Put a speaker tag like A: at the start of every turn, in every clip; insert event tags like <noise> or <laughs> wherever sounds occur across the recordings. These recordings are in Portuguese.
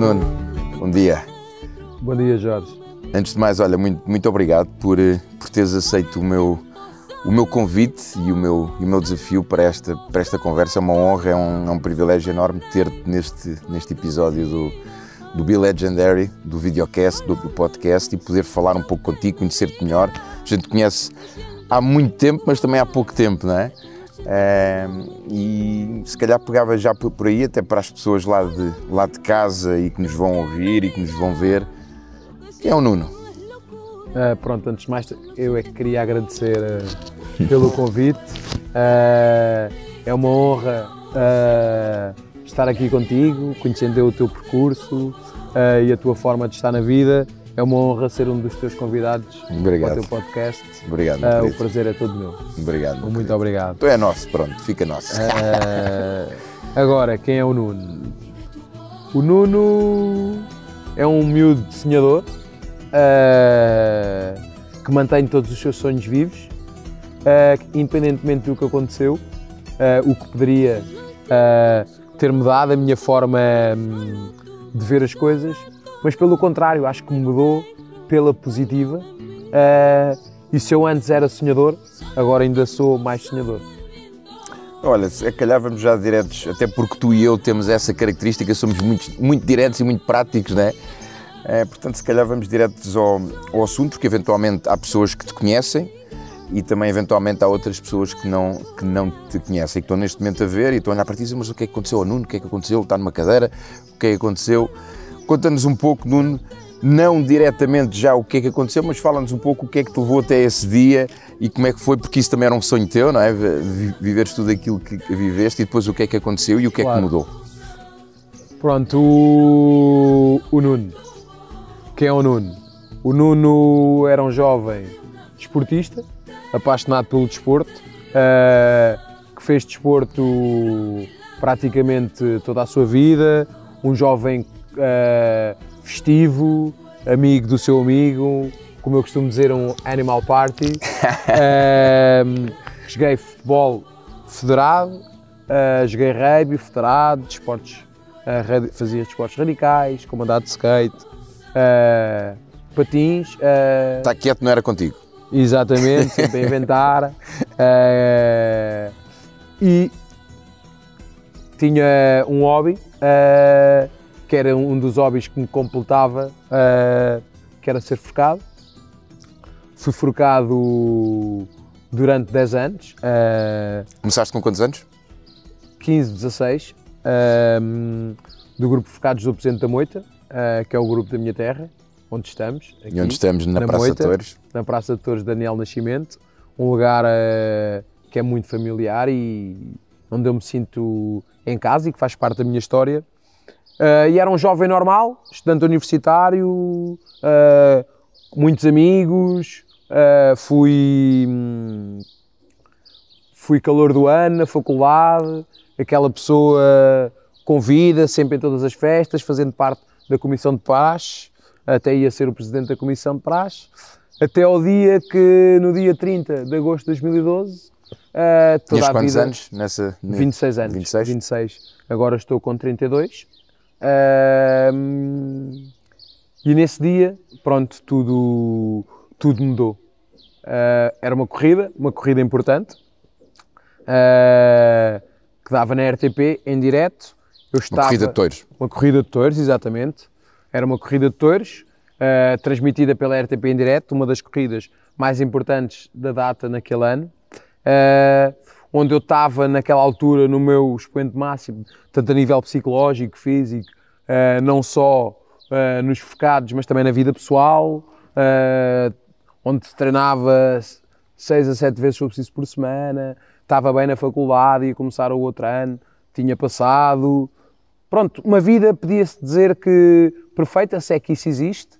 A: Nuno, bom dia. Bom dia, Jorge. Antes de mais, olha, muito, muito obrigado por, eh, por teres aceito o meu, o meu convite e o meu, e o meu desafio para esta, para esta conversa. É uma honra, é um, é um privilégio enorme ter-te neste, neste episódio do, do Be Legendary, do videocast, do, do podcast e poder falar um pouco contigo, conhecer-te melhor. A gente conhece há muito tempo, mas também há pouco tempo, não é? Uh, e se calhar pegava já por, por, aí, até para as pessoas lá de, lá de casa e que nos vão ouvir e que nos vão ver. Quem é o Nuno?
B: Uh, pronto, antes de mais, eu é que queria agradecer uh, pelo <laughs> convite. Ah, é uma honra estar aqui contigo, conhecendo o teu percurso e a tua forma de estar na vida. É uma honra ser um dos teus convidados obrigado. para o teu podcast. Obrigado. Uh, o prazer é todo meu. Obrigado. Meu Muito obrigado.
A: Então é nosso, pronto, fica nosso.
B: Uh, agora, quem é o Nuno? O Nuno é um miúdo sonhador uh, que mantém todos os seus sonhos vivos, independentemente do que aconteceu, o que poderia ter mudado a minha forma. Um, de ver as coisas, mas pelo contrário, acho que mudou pela positiva. Uh, e se eu antes era sonhador, agora ainda sou mais sonhador.
A: Olha, se calhar vamos já diretos, até porque tu e eu temos essa característica, somos muito, muito diretos e muito práticos, não é? é eh, portanto, se calhar vamos diretos ao, ao, assunto, porque eventualmente há pessoas que te conhecem e também eventualmente há outras pessoas que não, que não te conhecem, que estão neste momento a ver e estão a olhar para ti e dizem, mas o que é que aconteceu ao oh, Nuno, o que é que aconteceu, ele está numa cadeira, o que é que aconteceu... Conta-nos um pouco, Nuno, não diretamente já o que é que aconteceu, mas fala-nos um pouco o que é que te levou até esse dia e como é que foi, porque isso também era um sonho teu, não é? Viveres tudo aquilo que viveste e depois o que é que aconteceu e o que claro. é que mudou.
B: Pronto, o... o Nuno. Quem é o Nuno? O Nuno era um jovem desportista, apaixonado pelo desporto, uh, que fez desporto praticamente toda a sua vida, um jovem que uh, festivo, amigo do seu amigo, como eu costumo dizer, um animal party. uh, <laughs> joguei futebol federado, uh, joguei rugby federado, desportos, uh, fazia desportos de radicais, comandado de skate, patins. Está quieto, não era contigo. Exatamente, sempre a inventar. e tinha um hobby que era um dos hobbies que me completava, uh, que era ser forcado. Fui forcado durante 10 anos. Uh,
A: Começaste com quantos anos?
B: 15, 16, uh, do grupo Forcados do Presente da Moita, eh, que é o grupo da minha terra, onde estamos. Aqui, e onde estamos na, na Praça Moita, de Torres. Na Praça de Torres Daniel Nascimento, um lugar que é muito familiar e onde eu me sinto em casa e que faz parte da minha história Uh, e era um jovem normal, estudante universitário, uh, muitos amigos, uh, fui, hum, fui calor do ano na faculdade, aquela pessoa convida sempre em todas as festas, fazendo parte da Comissão de Paz, até ia ser o presidente da Comissão de Paz, até ao dia que, no dia 30 de agosto de 2012, Uh, toda Tinhas quantos vida, anos? Nessa, 26 anos. 26? 26. Agora estou com 32. Uh, e nesse dia, pronto, tudo, tudo mudou. Uh, era uma corrida, uma corrida importante, uh, que dava na RTP em direto. Eu estava, uma corrida de touros. Uma corrida de touros, exatamente. Era uma corrida de touros, uh, ah, transmitida pela RTP em direto, uma das corridas mais importantes da data naquele ano onde eu estava naquela altura no meu expoente máximo, tanto a nível psicológico, físico, uh, não só uh, nos focados, mas também na vida pessoal, uh, onde treinava seis a sete vezes se eu preciso por semana, estava bem na faculdade, ia começar o outro ano, tinha passado. Pronto, uma vida podia-se dizer que perfeita, se é que isso existe.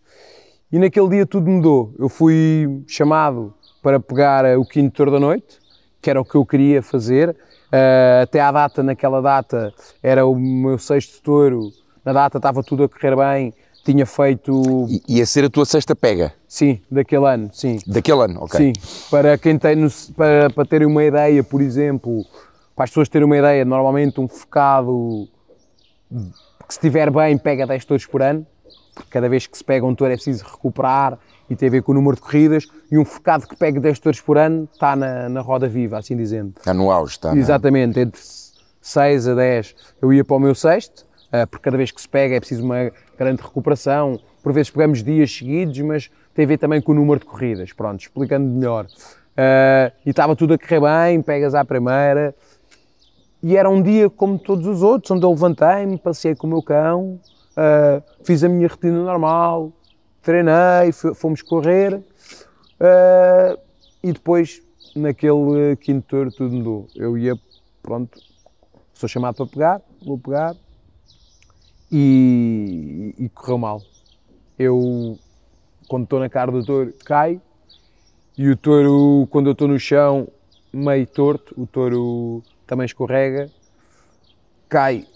B: E naquele dia tudo mudou. Eu fui chamado para pegar o quinto tour da noite, que era o que eu queria fazer. Uh, até à data, naquela data, era o meu sexto touro, na data estava tudo a correr bem, tinha feito.
A: I, ia ser a tua sexta pega? Sim, daquele ano, sim. Daquele ano, ok.
B: Sim, para quem tem, no, para, para terem uma ideia, por exemplo, para as pessoas terem uma ideia, normalmente um focado que se estiver bem pega 10 touros por ano, porque cada vez que se pega um touro é preciso recuperar e tem a ver com o número de corridas, e um focado que pega 10 touros por ano está na, na roda viva, assim dizendo.
A: Está no auge, está. É?
B: Exatamente, é? entre 6 a 10 eu ia para o meu sexto, eh, porque cada vez que se pega é preciso uma grande recuperação, por vezes pegamos dias seguidos, mas tem a ver também com o número de corridas, pronto, explicando melhor. Eh, e estava tudo a correr bem, pegas à primeira, e era um dia como todos os outros, onde eu levantei-me, passei com o meu cão, ah, fiz a minha rotina normal, treinei, fomos correr uh, e depois naquele ah, quinto touro tudo mudou. Eu ia, pronto, sou chamado para pegar, vou pegar e, e, e correu mal. Eu, quando estou na cara do touro, cai e o touro, quando eu estou no chão, meio torto, o touro também escorrega, cai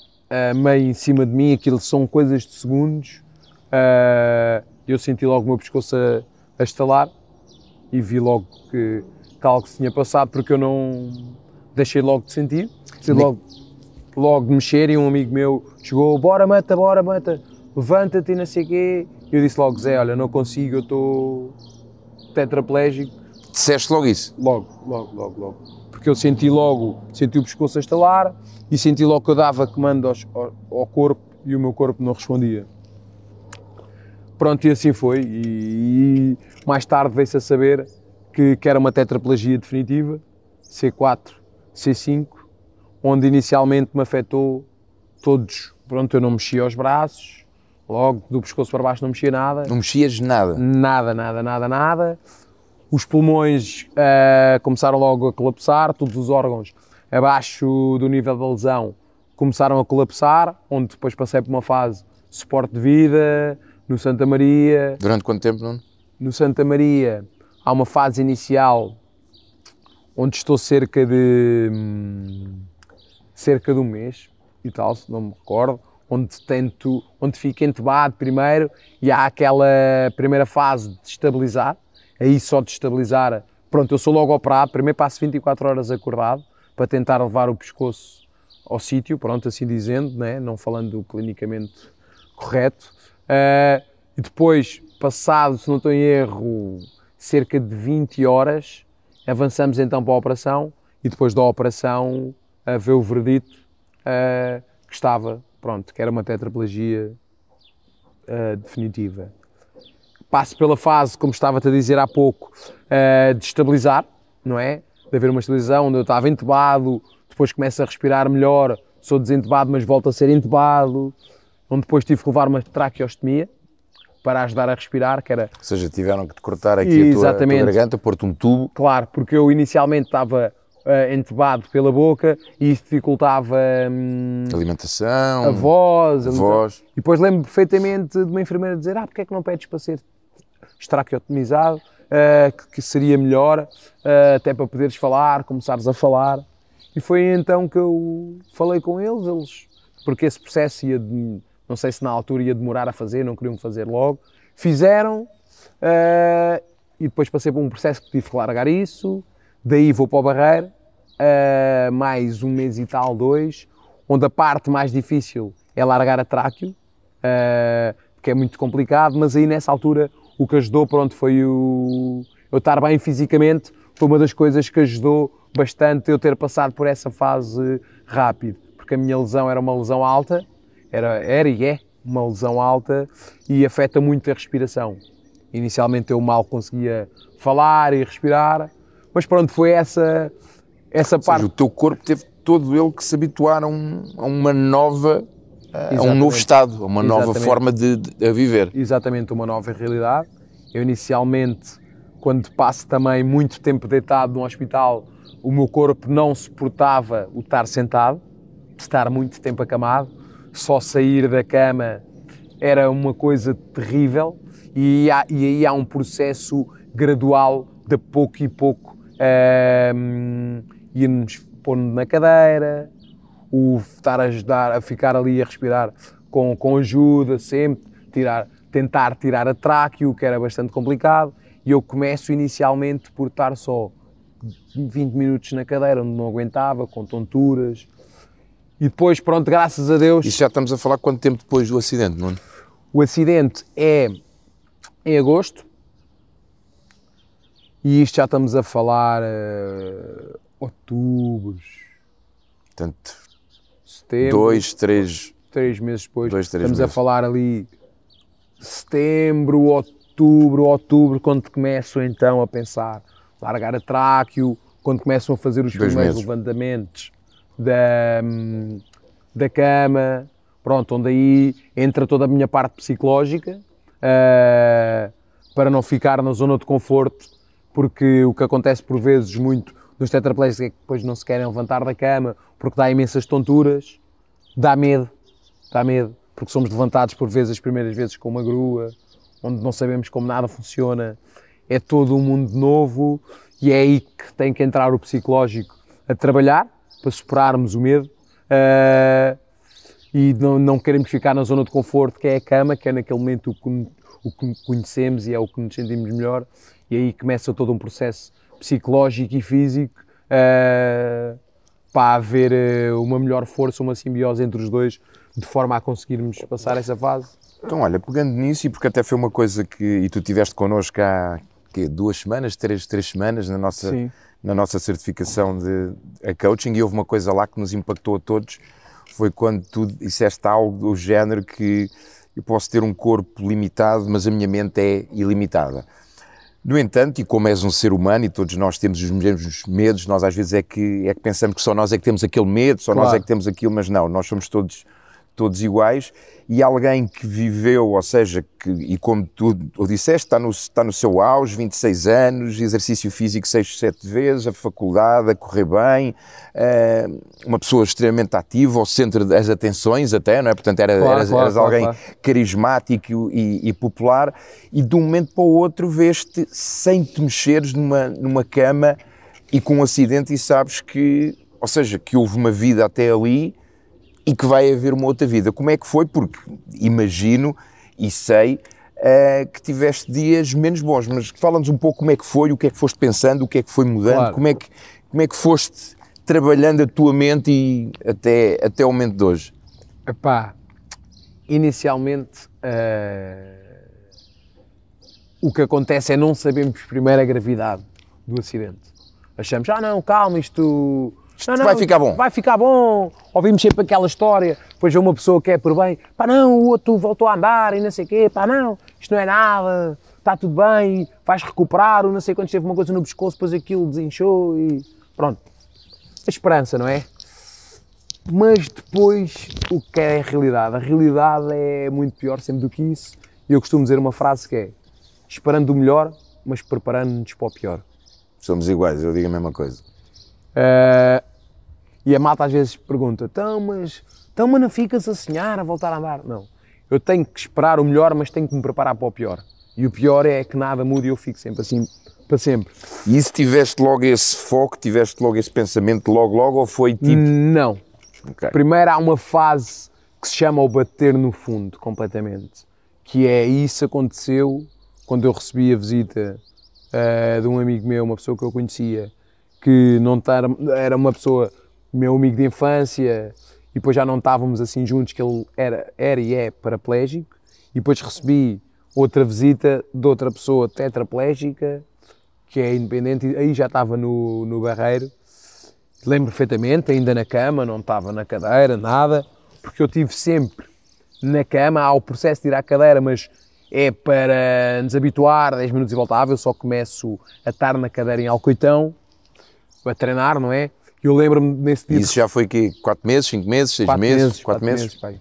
B: meio em cima de mim, aquilo são coisas de segundos. Ah, eu senti logo o meu pescoço a, a estalar e vi logo que, que algo se tinha passado, porque eu não deixei logo de sentir, logo, logo de mexer. E um amigo meu chegou: Bora, mata, bora, mata, levanta-te e não sei o quê. E eu disse logo: Zé, olha, não consigo, eu estou tetraplégico Disseste logo isso? Logo, logo, logo, logo. Porque eu senti logo, senti o pescoço a estalar e senti logo que eu dava comando aos, ao, corpo e o meu corpo não respondia. Pronto, e assim foi. E, e mais tarde veio-se a saber que, que era uma tetraplegia definitiva, C4, C5, onde inicialmente me afetou todos. Pronto, eu não mexia os braços, logo do pescoço para baixo não mexia nada. Não mexias nada? Nada, nada, nada, nada os pulmões uh, começaram logo a colapsar, todos os órgãos abaixo do nível da lesão começaram a colapsar, onde depois passei por uma fase de suporte de vida, no Santa Maria.
A: Durante quanto tempo, Nuno?
B: No Santa Maria há uma fase inicial onde estou cerca de hum, cerca de um mês e tal, se não me recordo, onde tento, onde fico entubado primeiro e há aquela primeira fase de estabilizar, aí só destabilizar. Pronto, eu sou logo operado, primeiro passo 24 horas acordado para tentar levar o pescoço ao sítio, pronto, assim dizendo, né? não falando clinicamente correto. Uh, e depois, passado, se não estou em erro, cerca de 20 horas, avançamos então para a operação e depois da operação a ver o verdito uh, eh, que estava, pronto, que era uma tetraplegia uh, definitiva passo pela fase, como estava-te a dizer há pouco, eh, de estabilizar, não é? De haver uma estabilização onde eu estava entubado, depois começo a respirar melhor, sou desentubado, mas volto a ser entubado, onde depois tive que levar uma traqueostomia para ajudar a respirar, que era... Ou
A: seja, tiveram que te cortar aqui a, tua, garganta, pôr-te um tubo.
B: Claro, porque eu inicialmente estava uh, entubado pela boca e isso dificultava... Hum,
A: alimentação, a voz... A voz.
B: E depois lembro perfeitamente de uma enfermeira dizer, ah, porque é que não pedes para ser estraqueotomizado, uh, eh, que, seria melhor, uh, até para poderes falar, começares a falar. E foi então que eu falei com eles, eles porque esse processo ia, de, não sei se na altura ia demorar a fazer, não queriam fazer logo, fizeram uh, e depois passei por um processo que tive que largar isso, daí vou para o Barreiro, uh, mais um mês e tal, dois, onde a parte mais difícil é largar a tráqueo, uh, que é muito complicado, mas aí nessa altura o que ajudou, pronto, foi o eu estar bem fisicamente, foi uma das coisas que ajudou bastante eu ter passado por essa fase rápido, porque a minha lesão era uma lesão alta, era, era e é uma lesão alta e afeta muito a respiração. Inicialmente eu mal conseguia falar e respirar, mas pronto, foi essa essa Ou parte. Seja, o teu corpo teve todo ele que se habituar a, um, a uma nova a é, é um novo Estado, a é uma Exatamente. nova forma de, de viver. Exatamente, uma nova realidade. Eu inicialmente, quando passo também muito tempo deitado num hospital, o meu corpo não suportava o estar sentado, estar muito tempo acamado, só sair da cama era uma coisa terrível e, há, e aí há um processo gradual de pouco e pouco um, ehm, nos pondo na cadeira, o estar a ajudar, a ficar ali a respirar com, com ajuda, sempre, tirar, tentar tirar a tráqueo, que era bastante complicado, e eu começo inicialmente por estar só 20 minutos na cadeira, onde não aguentava, com tonturas, e depois, pronto, graças a Deus... Isso já estamos a falar quanto tempo depois do acidente, Nuno? O acidente é em agosto, e isto já estamos a falar uh, eh, outubro.
A: Portanto, setembro. Dois, três.
B: Três meses depois. Dois, três estamos meses. a falar ali setembro, outubro, outubro, quando começam então a pensar, largar a tráqueo, quando começam a fazer os primeiros levantamentos da, hum, da cama, pronto, onde aí entra toda a minha parte psicológica uh, para não ficar na zona de conforto, porque o que acontece por vezes muito os tetraplégicos é que depois não se querem levantar da cama porque dá imensas tonturas, dá medo, dá medo, porque somos levantados por vezes as primeiras vezes com uma grua, onde não sabemos como nada funciona, é todo um mundo novo e é aí que tem que entrar o psicológico a trabalhar para superarmos o medo. Uh, e não, não, queremos ficar na zona de conforto que é a cama, que é naquele momento o que, o que conhecemos e é o que nos sentimos melhor, e aí começa todo um processo psicológico e físico uh, eh, para haver uh, uma melhor força, uma simbiose entre os dois, de forma a conseguirmos passar essa fase.
A: Então, olha, pegando nisso, e porque até foi uma coisa que. E tu estiveste connosco há quê, duas semanas, três, três semanas na nossa, na nossa certificação de a coaching, e houve uma coisa lá que nos impactou a todos. Foi quando tu disseste algo do género que eu posso ter um corpo limitado, mas a minha mente é ilimitada. No entanto, e como és um ser humano e todos nós temos os mesmos medos, nós às vezes é que, é que pensamos que só nós é que temos aquele medo, só claro. nós é que temos aquilo, mas não, nós somos todos todos iguais, e alguém que viveu, ou seja, que, e como tu o disseste, está no, está no seu auge, 26 anos, exercício físico 6, 7 vezes, a faculdade a correr bem, uh, uma pessoa extremamente ativa, ao centro das atenções até, não é? Portanto, era, claro, eras, claro, eras claro, alguém carismático e, e, popular, e de um momento para o outro vês-te sem te mexeres numa, numa cama e com um acidente e sabes que, ou seja, que houve uma vida até ali, e que vai haver uma outra vida. Como é que foi? Porque imagino e sei uh, que tiveste dias menos bons, mas fala-nos um pouco como é que foi, o que é que foste pensando, o que é que foi mudando, claro. como, é que, como é que foste trabalhando a tua mente e até, até o momento de hoje. Epá, inicialmente
B: uh, o que acontece é não sabemos primeiro a gravidade do acidente. Achamos, ah não, calma, isto não, não, vai ficar bom. Vai ficar bom. Ouvimos sempre aquela história. Depois uma pessoa que é por bem, pá, não, o outro voltou a andar e não sei o quê, pá, não, isto não é nada, está tudo bem, vais recuperar, ou não sei quando teve uma coisa no pescoço, depois aquilo desinchou e pronto. A esperança, não é? Mas depois, o que é a realidade? A realidade é muito pior sempre do que isso. E eu costumo dizer uma frase que é: esperando o melhor, mas preparando-nos para o pior.
A: Somos iguais, eu digo a mesma coisa.
B: Eh, e a malta às vezes pergunta: então, mas, então, mas não ficas a sonhar, a voltar a andar? Não. Eu tenho que esperar o melhor, mas tenho que me preparar para o pior. E o pior é que nada muda e eu fico sempre assim, para sempre.
A: E se tiveste logo esse foco, tiveste logo esse pensamento logo, logo, ou foi tipo. Não.
B: Okay. Primeiro há uma fase que se chama o bater no fundo completamente. Que é isso aconteceu quando eu recebi a visita uh, de um amigo meu, uma pessoa que eu conhecia, que não tar, tá, era uma pessoa, meu amigo de infância, e depois já não estávamos assim juntos, que ele era, era e é paraplégico, e depois recebi outra visita de outra pessoa tetraplégica, que é independente, aí já estava no, no barreiro, lembro perfeitamente, ainda na cama, não estava na cadeira, nada, porque eu tive sempre na cama, há o processo de ir à cadeira, mas é para nos habituar, 10 minutos e voltava, eu só começo a estar na cadeira em Alcoitão, a treinar, não é? E eu lembro-me nesse dia.
A: Isso já foi que quatro meses, cinco meses, seis meses, meses, quatro, meses. pai.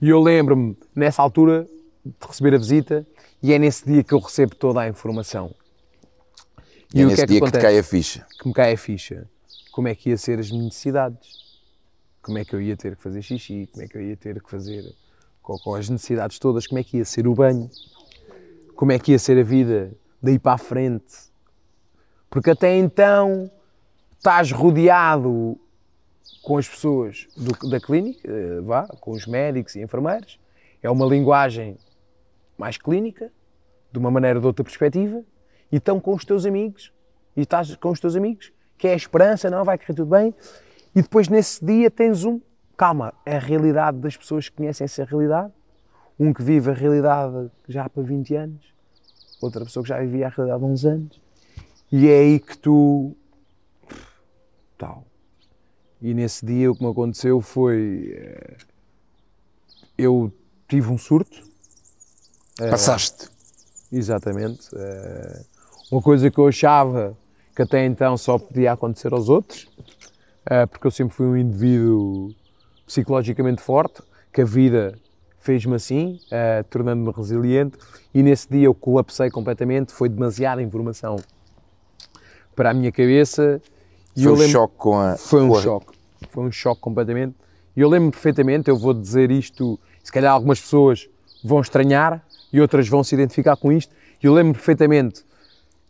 B: e eu lembro-me nessa altura de receber a visita e é nesse dia que eu recebo toda a informação.
A: E, e é nesse é que é dia que, que te cai a ficha.
B: Que me cai a ficha. Como é que ia ser as minhas necessidades? Como é que eu ia ter que fazer xixi? Como é que eu ia ter que fazer com, com as necessidades todas? Como é que ia ser o banho? Como é que ia ser a vida daí para a frente? Porque até então estás rodeado com as pessoas do, da clínica, eh, vá, com os médicos e enfermeiros, é uma linguagem mais clínica, de uma maneira ou de outra perspectiva, e estão com os teus amigos, e estás com os teus amigos, que é a esperança, não, vai correr tudo bem, e depois nesse dia tens um, calma, é a realidade das pessoas que conhecem essa realidade, um que vive a realidade já para 20 anos, outra pessoa que já vivia a realidade há uns anos, e é aí que tu tal. E nesse dia o que me aconteceu foi. Eh, eu tive um surto. Eh, Passaste. É, exatamente. É, uma coisa que eu achava que até então só podia acontecer aos outros, é, porque eu sempre fui um indivíduo psicologicamente forte, que a vida fez-me assim, tornando-me resiliente. E nesse dia eu colapsei completamente, foi demasiada informação para a minha cabeça e foi um lembro, choque com a. Foi um choque. Foi um choque completamente. E eu lembro perfeitamente, eu vou dizer isto, se calhar algumas pessoas vão estranhar e outras vão se identificar com isto. E eu lembro perfeitamente,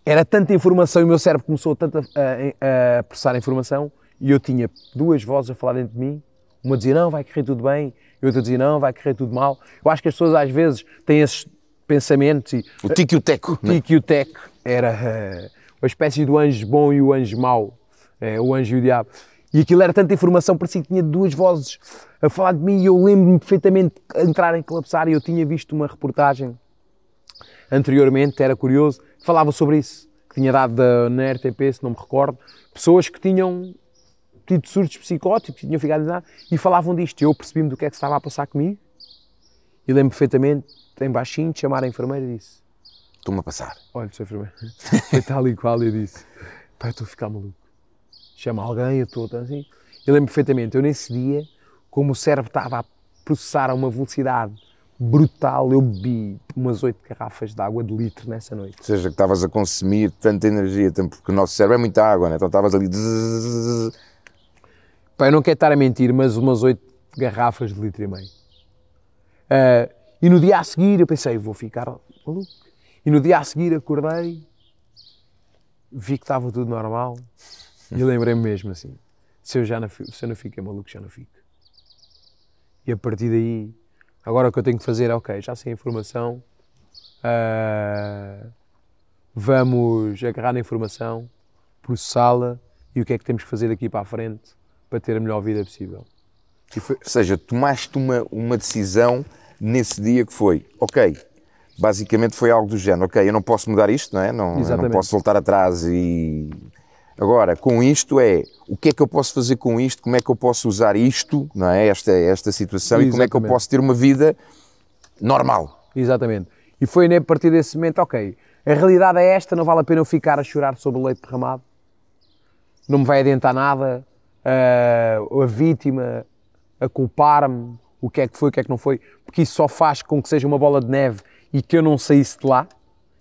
B: era tanta informação e o meu cérebro começou tanto a, a, a processar a informação e eu tinha duas vozes a falar dentro de mim. Uma dizia não, vai correr tudo bem, e outra dizia não, vai correr tudo mal. Eu acho que as pessoas às vezes têm esses pensamentos. E, o tico e o teco. O tico né? e o teco era uh, uma espécie do anjo bom e o anjo mau é, o anjo e o diabo. E aquilo era tanta informação, parecia que tinha duas vozes a falar de mim e eu lembro-me perfeitamente de entrar em colapsar e eu tinha visto uma reportagem anteriormente, era curioso, que falava sobre isso, que tinha dado na RTP, se não me recordo, pessoas que tinham tido surtos psicóticos, tinham ficado lá, e falavam disto. Eu percebi-me do que é que estava a passar comigo e lembro perfeitamente, em baixinho, de chamar a enfermeira e disse: Estou-me a passar. Olha, sou Enfermeiro, <laughs> foi tal e qual eu disse: Pai, estou a ficar maluco chama alguém, eu estou assim. Eu lembro perfeitamente, eu nesse dia, como o cérebro estava a processar a uma velocidade brutal, eu bebi umas oito garrafas de água de litro nessa noite.
A: Ou seja, que estavas a consumir tanta energia, porque o nosso cérebro é muita água, né? então estavas ali.
B: Pá, eu não quero estar a mentir, mas umas oito garrafas de litro e meio. Uh, e no dia a seguir eu pensei, vou ficar maluco. E no dia a seguir acordei, vi que estava tudo normal e lembrei-me mesmo assim: se eu, já não, se eu não fico, é maluco, já não fico. E a partir daí, agora o que eu tenho que fazer é: ok, já sei a informação, uh, vamos agarrar a informação, processá-la e o que é que temos que fazer daqui para a frente para ter a melhor vida
A: possível. Foi... Ou seja, tomaste uma, uma decisão nesse dia que foi, ok, basicamente foi algo do género, ok, eu não posso mudar isto, não é? Não, não posso voltar atrás e Agora, com isto é, o que é que eu posso fazer com isto? Como é que eu posso usar isto, não é? esta, esta situação, Exatamente. e como é que eu posso ter uma vida normal?
B: Exatamente. E foi né, a partir desse momento, ok, a realidade é esta, não vale a pena eu ficar a chorar sobre o leite derramado, não me vai adiantar nada, ah, a vítima, a culpar-me, o que é que foi, o que é que não foi, porque isso só faz com que seja uma bola de neve e que eu não saísse de lá.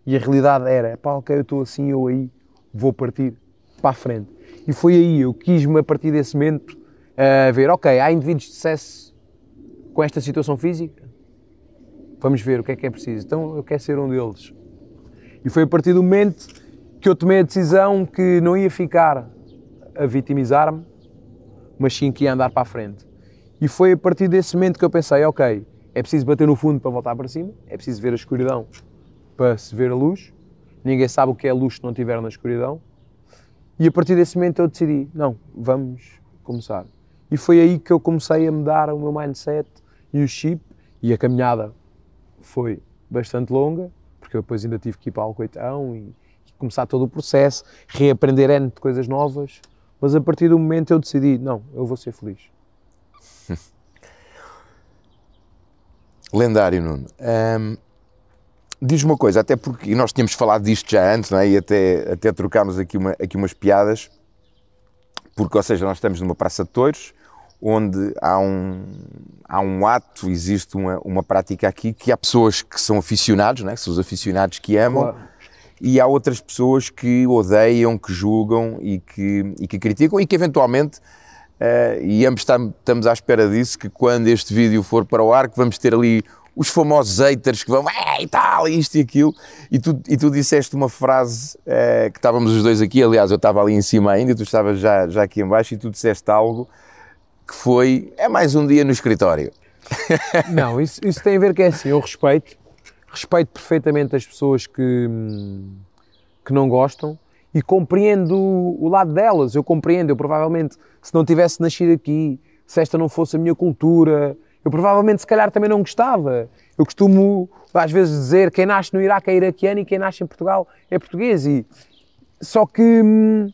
B: E a realidade era, pá, ok, eu estou assim, eu aí, vou partir para a frente. E foi aí, eu quis-me a partir desse momento eh, ver, ok, há indivíduos de sucesso com esta situação física? Vamos ver o que é que é preciso. Então eu quero ser um deles. E foi a partir do momento que eu tomei a decisão que não ia ficar a vitimizar-me, mas sim que ia andar para a frente. E foi a partir desse momento que eu pensei, ok, é preciso bater no fundo para voltar para cima, é preciso ver a escuridão para se ver a luz. Ninguém sabe o que é luz se não estiver na escuridão. E a partir desse momento eu decidi, não, vamos começar. E foi aí que eu comecei a mudar o meu mindset e o chip, e a caminhada foi bastante longa, porque eu depois ainda tive que ir para o e, e começar todo o processo, reaprender N de coisas novas, mas a partir do momento eu decidi, não, eu vou ser feliz.
A: <laughs> Lendário, Nuno. Um diz uma coisa, até porque e nós tínhamos falado disto já antes, não é? e até, até trocámos aqui, uma, aqui umas piadas, porque, ou seja, nós estamos numa praça de touros, onde há um, há um ato, existe uma, uma prática aqui, que há pessoas que são aficionados, né? que são os aficionados que amam, claro. e há outras pessoas que odeiam, que julgam e que, e que criticam, e que eventualmente Uh, e ambos estamos à espera disso, que quando este vídeo for para o ar, que vamos ter ali os famosos haters que vão é e tal, isto e aquilo, e tu, e tu disseste uma frase eh, que estávamos os dois aqui, aliás, eu estava ali em cima ainda, e tu estavas já, já aqui embaixo e tu disseste algo que foi, é mais um dia no escritório.
B: <laughs> Não, isso, isso tem a ver que é assim, eu respeito, respeito perfeitamente as pessoas que, que não gostam e compreendo o lado delas, eu compreendo, eu provavelmente, se não tivesse nascido aqui, se esta não fosse a minha cultura, eu provavelmente, se calhar, também não gostava. Eu costumo, às vezes, dizer quem nasce no Iraque é iraquiano e quem nasce em Portugal é português. E, só que hum,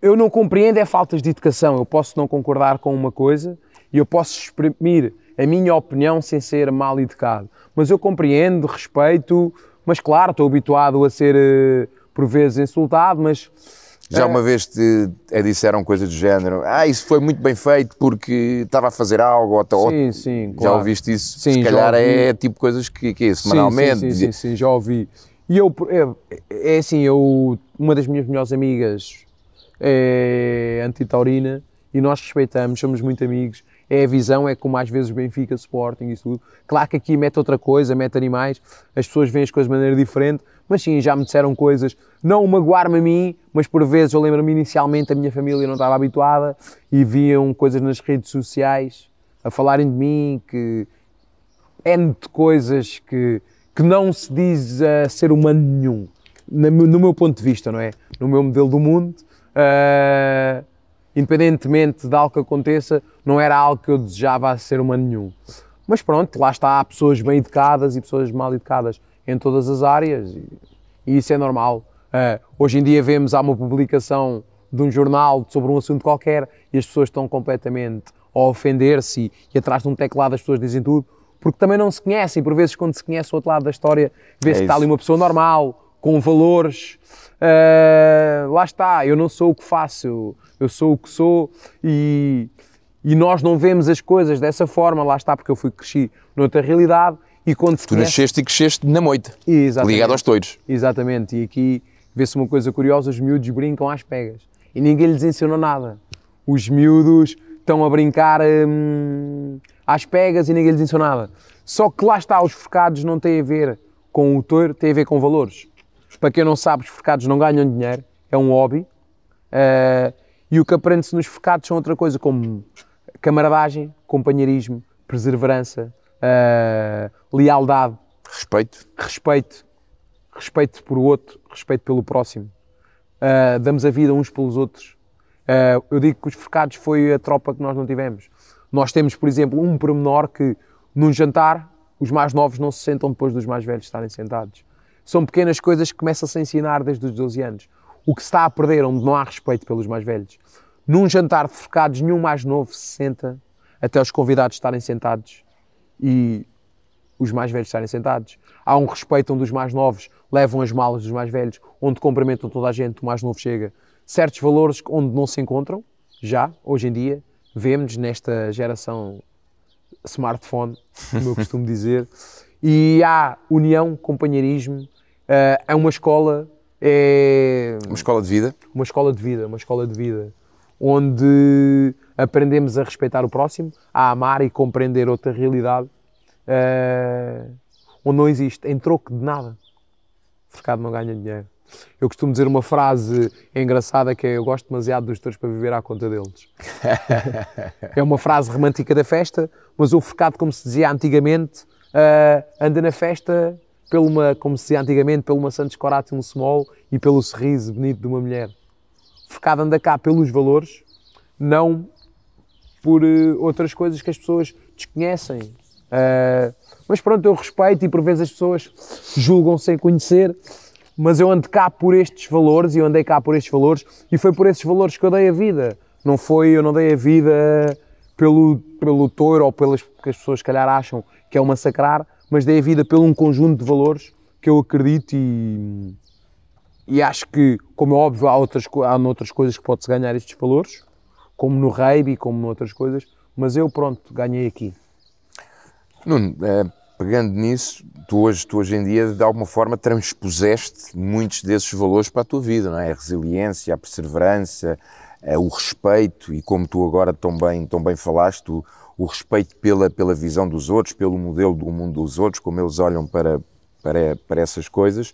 B: eu não compreendo é faltas de educação. Eu posso não concordar com uma coisa e eu posso exprimir a minha opinião sem ser mal educado. Mas eu compreendo, respeito, mas claro, estou habituado a ser, eh, por vezes,
A: insultado, mas já é. uma vez te, é, disseram coisas do género, ah, isso foi muito bem feito porque estava a fazer algo, ou, sim, sim, claro. já ouviste isso? Sim, Se calhar é tipo coisas que, que é semanalmente. Sim, sim,
B: sim, já ouvi. E eu, é, é assim, eu, uma das minhas melhores amigas é antitaurina e nós respeitamos, somos muito amigos é a visão, é como às vezes o Benfica, Sporting e tudo. Claro que aqui mete outra coisa, mete animais, as pessoas veem as coisas de maneira diferente, mas sim, já me disseram coisas, não magoar-me a mim, mas por vezes eu lembro-me inicialmente a minha família não estava habituada e viam coisas nas redes sociais a falarem de mim, que é de coisas que, que não se diz a ser humano nenhum, no meu ponto de vista, não é? No meu modelo do mundo. Uh independentemente de algo que aconteça, não era algo que eu desejava a ser humano nenhum. Mas pronto, lá está, há pessoas bem educadas e pessoas mal educadas em todas as áreas e, e isso é normal. Uh, hoje em dia vemos, há uma publicação de um jornal sobre um assunto qualquer e as pessoas estão completamente a ofender-se e, e, atrás de um teclado as pessoas dizem tudo, porque também não se conhecem. Por vezes, quando se conhece o outro lado da história, vê-se é que está ali uma pessoa normal, com valores. Uh, lá está, eu não sou o que faço, eu sou o que sou e, e nós não vemos as coisas dessa forma, lá está, porque eu fui cresci noutra realidade e quando se Tu nasceste e cresceste na moita, Exatamente. ligado aos toiros. Exatamente, e aqui vê-se uma coisa curiosa, os miúdos brincam às pegas e ninguém lhes ensinou nada. Os miúdos estão a brincar hum, às pegas e ninguém lhes ensinou nada. Só que lá está, os focados não têm a ver com o touro, têm a ver com valores. Para quem não sabe, os forcados não ganham dinheiro, é um hobby. Uh, e o que aprende-se nos forcados são outra coisa, como camaradagem, companheirismo, perseverança, uh, lealdade. Respeito. Respeito. Respeito por outro, respeito pelo próximo. Uh, damos a vida uns pelos outros. Uh, eu digo que os forcados foi a tropa que nós não tivemos. Nós temos, por exemplo, um pormenor que num jantar os mais novos não se sentam depois dos mais velhos estarem sentados. São pequenas coisas que começa-se a ensinar desde os 12 anos. O que se está a perder, onde não há respeito pelos mais velhos. Num jantar de focados, nenhum mais novo se senta até os convidados estarem sentados e os mais velhos estarem sentados. Há um respeito onde os mais novos levam as malas dos mais velhos, onde cumprimentam toda a gente, o mais novo chega. Certos valores onde não se encontram, já, hoje em dia, vemos nesta geração smartphone, como eu costumo dizer, e há união, companheirismo, eh, é uma escola. É... Uma escola de vida? Uma escola de vida, uma escola de vida. Onde aprendemos a respeitar o próximo, a amar e compreender outra realidade, uh, onde não existe, em troco de nada. O mercado não ganha dinheiro. Eu costumo dizer uma frase engraçada que é: Eu gosto demasiado dos teus para viver à conta deles. <laughs> é uma frase romântica da festa, mas o focado, como se dizia antigamente, uh, anda na festa pelo uma, como se antigamente, pelo uma Santos Corati, um small e pelo sorriso bonito de uma mulher. Focado anda cá pelos valores, não por uh, outras coisas que as pessoas desconhecem. Uh, mas pronto, eu respeito e por vezes as pessoas julgam sem conhecer, mas eu ando cá por estes valores e eu andei cá por estes valores e foi por estes valores que eu dei a vida. Não foi, eu não dei a vida pelo, pelo touro ou pelas que as pessoas, se calhar, acham que é o massacrar mas dei a vida por um conjunto de valores que eu acredito e, e acho que, como é óbvio, há outras, há outras coisas que pode-se ganhar estes valores, como no rugby, como noutras coisas, mas eu, pronto, ganhei aqui.
A: Nuno, é, pegando nisso, tu hoje, tu hoje em dia, de alguma forma, transpuseste muitos desses valores para a tua vida, não é? A resiliência, a perseverança, é, o respeito e como tu agora tão bem, tão bem falaste, tu, o respeito pela, pela visão dos outros, pelo modelo do mundo dos outros, como eles olham para, para, para essas coisas.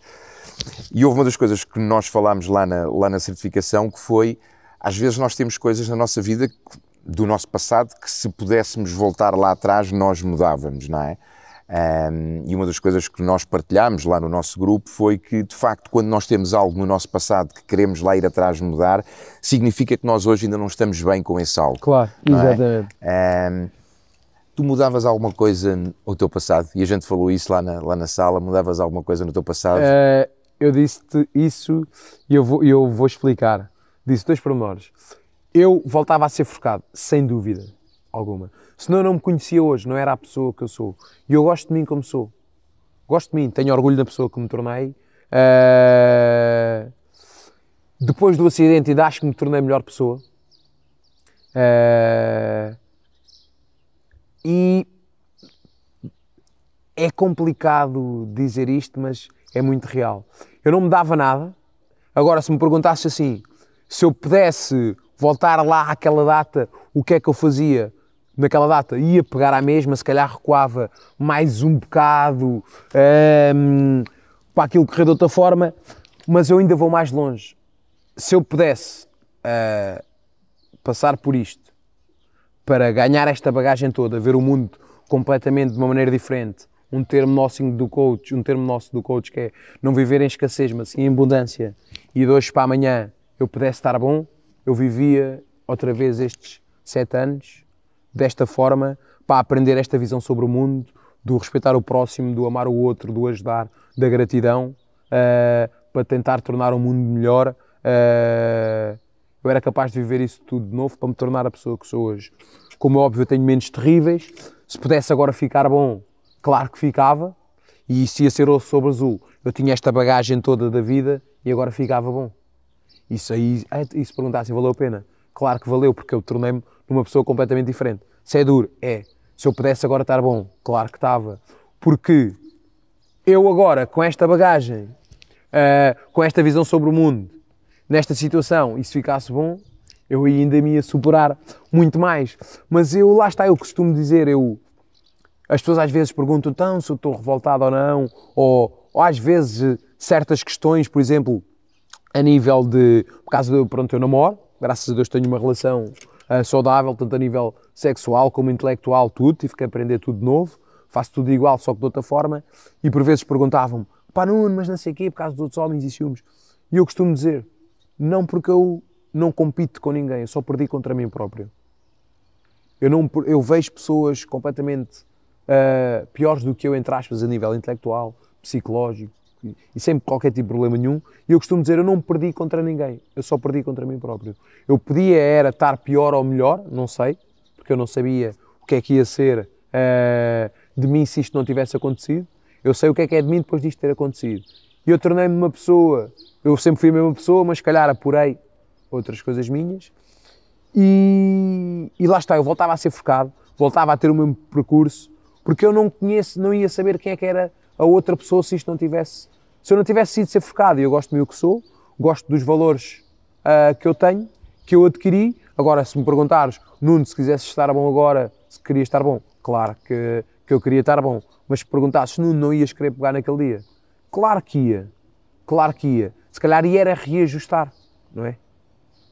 A: E houve uma das coisas que nós falámos lá na, lá na certificação que foi, às vezes nós temos coisas na nossa vida, do nosso passado, que se pudéssemos voltar lá atrás, nós mudávamos, não é? Um, e uma das coisas que nós partilhámos lá no nosso grupo foi que, de facto, quando nós temos algo no nosso passado que queremos lá ir atrás mudar, significa que nós hoje ainda não estamos bem com esse algo. Claro, é? exatamente. É? Um, tu mudavas alguma coisa no teu passado? E a gente falou isso lá na, lá na sala: mudavas alguma coisa no teu passado?
B: Uh, eu disse-te isso e eu vou, eu vou explicar. Disse dois pormenores. Eu voltava a ser focado, sem dúvida alguma. Senão não me conhecia hoje, não era a pessoa que eu sou. E eu gosto de mim como sou. Gosto de mim, tenho orgulho da pessoa que me tornei. Uh, depois do acidente, ainda acho que me tornei melhor pessoa. Uh, e é complicado dizer isto, mas é muito real. Eu não me dava nada. Agora, se me perguntasse assim, se eu pudesse voltar lá àquela data, o que é que eu fazia? naquela data ia pegar à mesma, se calhar recuava mais um bocado um, para aquilo correr de outra forma, mas eu ainda vou mais longe. Se eu pudesse uh, passar por isto para ganhar esta bagagem toda, ver o mundo completamente de uma maneira diferente, um termo nosso do coach, um termo nosso do coach que é não viver em escassez, mas sim em abundância, e de hoje para amanhã eu pudesse estar bom, eu vivia outra vez estes sete anos desta forma para aprender esta visão sobre o mundo, do respeitar o próximo, do amar o outro, do ajudar, da gratidão, uh, para tentar tornar o mundo melhor. Uh, eu era capaz de viver isso tudo de novo para me tornar a pessoa que sou hoje. Como é óbvio, eu tenho menos terríveis. Se pudesse agora ficar bom, claro que ficava. E isso ia ser osso sobre azul. Eu tinha esta bagagem toda da vida e agora ficava bom. Isso aí, e é, se perguntassem, valeu a pena? Claro que valeu, porque eu tornei-me numa pessoa completamente diferente. Se é duro, é. Se eu pudesse agora estar bom, claro que estava. Porque eu agora, com esta bagagem, uh, com esta visão sobre o mundo, nesta situação, e se ficasse bom, eu ainda me ia superar muito mais. Mas eu, lá está, eu costumo dizer, eu... As pessoas às vezes perguntam, então, se eu estou revoltado ou não, ou, ou às vezes certas questões, por exemplo, a nível de, por causa do, pronto, eu namoro, graças a Deus tenho uma relação eh, saudável, tanto a nível sexual como intelectual, tudo, tive que aprender tudo de novo, faço tudo igual, só que de outra forma, e por vezes perguntavam-me, pá Nuno, mas não sei o quê, por causa dos outros homens e ciúmes, e eu costumo dizer, não porque eu não compito com ninguém, eu só perdi contra mim próprio. Eu, não, eu vejo pessoas completamente uh, piores do que eu, entre aspas, a nível intelectual, psicológico, e sem qualquer tipo de problema nenhum. E eu costumo dizer: eu não perdi contra ninguém, eu só perdi contra mim próprio. Eu podia era estar pior ou melhor, não sei, porque eu não sabia o que é que ia ser uh, de mim se isto não tivesse acontecido. Eu sei o que é que é de mim depois disto ter acontecido. E eu tornei-me uma pessoa, eu sempre fui a mesma pessoa, mas se calhar apurei outras coisas minhas. E, e lá está, eu voltava a ser focado, voltava a ter o mesmo percurso, porque eu não conheço, não ia saber quem é que era a outra pessoa se isto não tivesse. Se eu não tivesse sido ser focado, e eu gosto do meu que sou, gosto dos valores uh, que eu tenho, que eu adquiri. Agora, se me perguntares, Nuno, se quisesse estar bom agora, se queria estar bom, claro que, que eu queria estar bom. Mas se perguntasses, Nuno, não ias querer pegar naquele dia? Claro que ia. Claro que ia. Se calhar ia era reajustar, não é?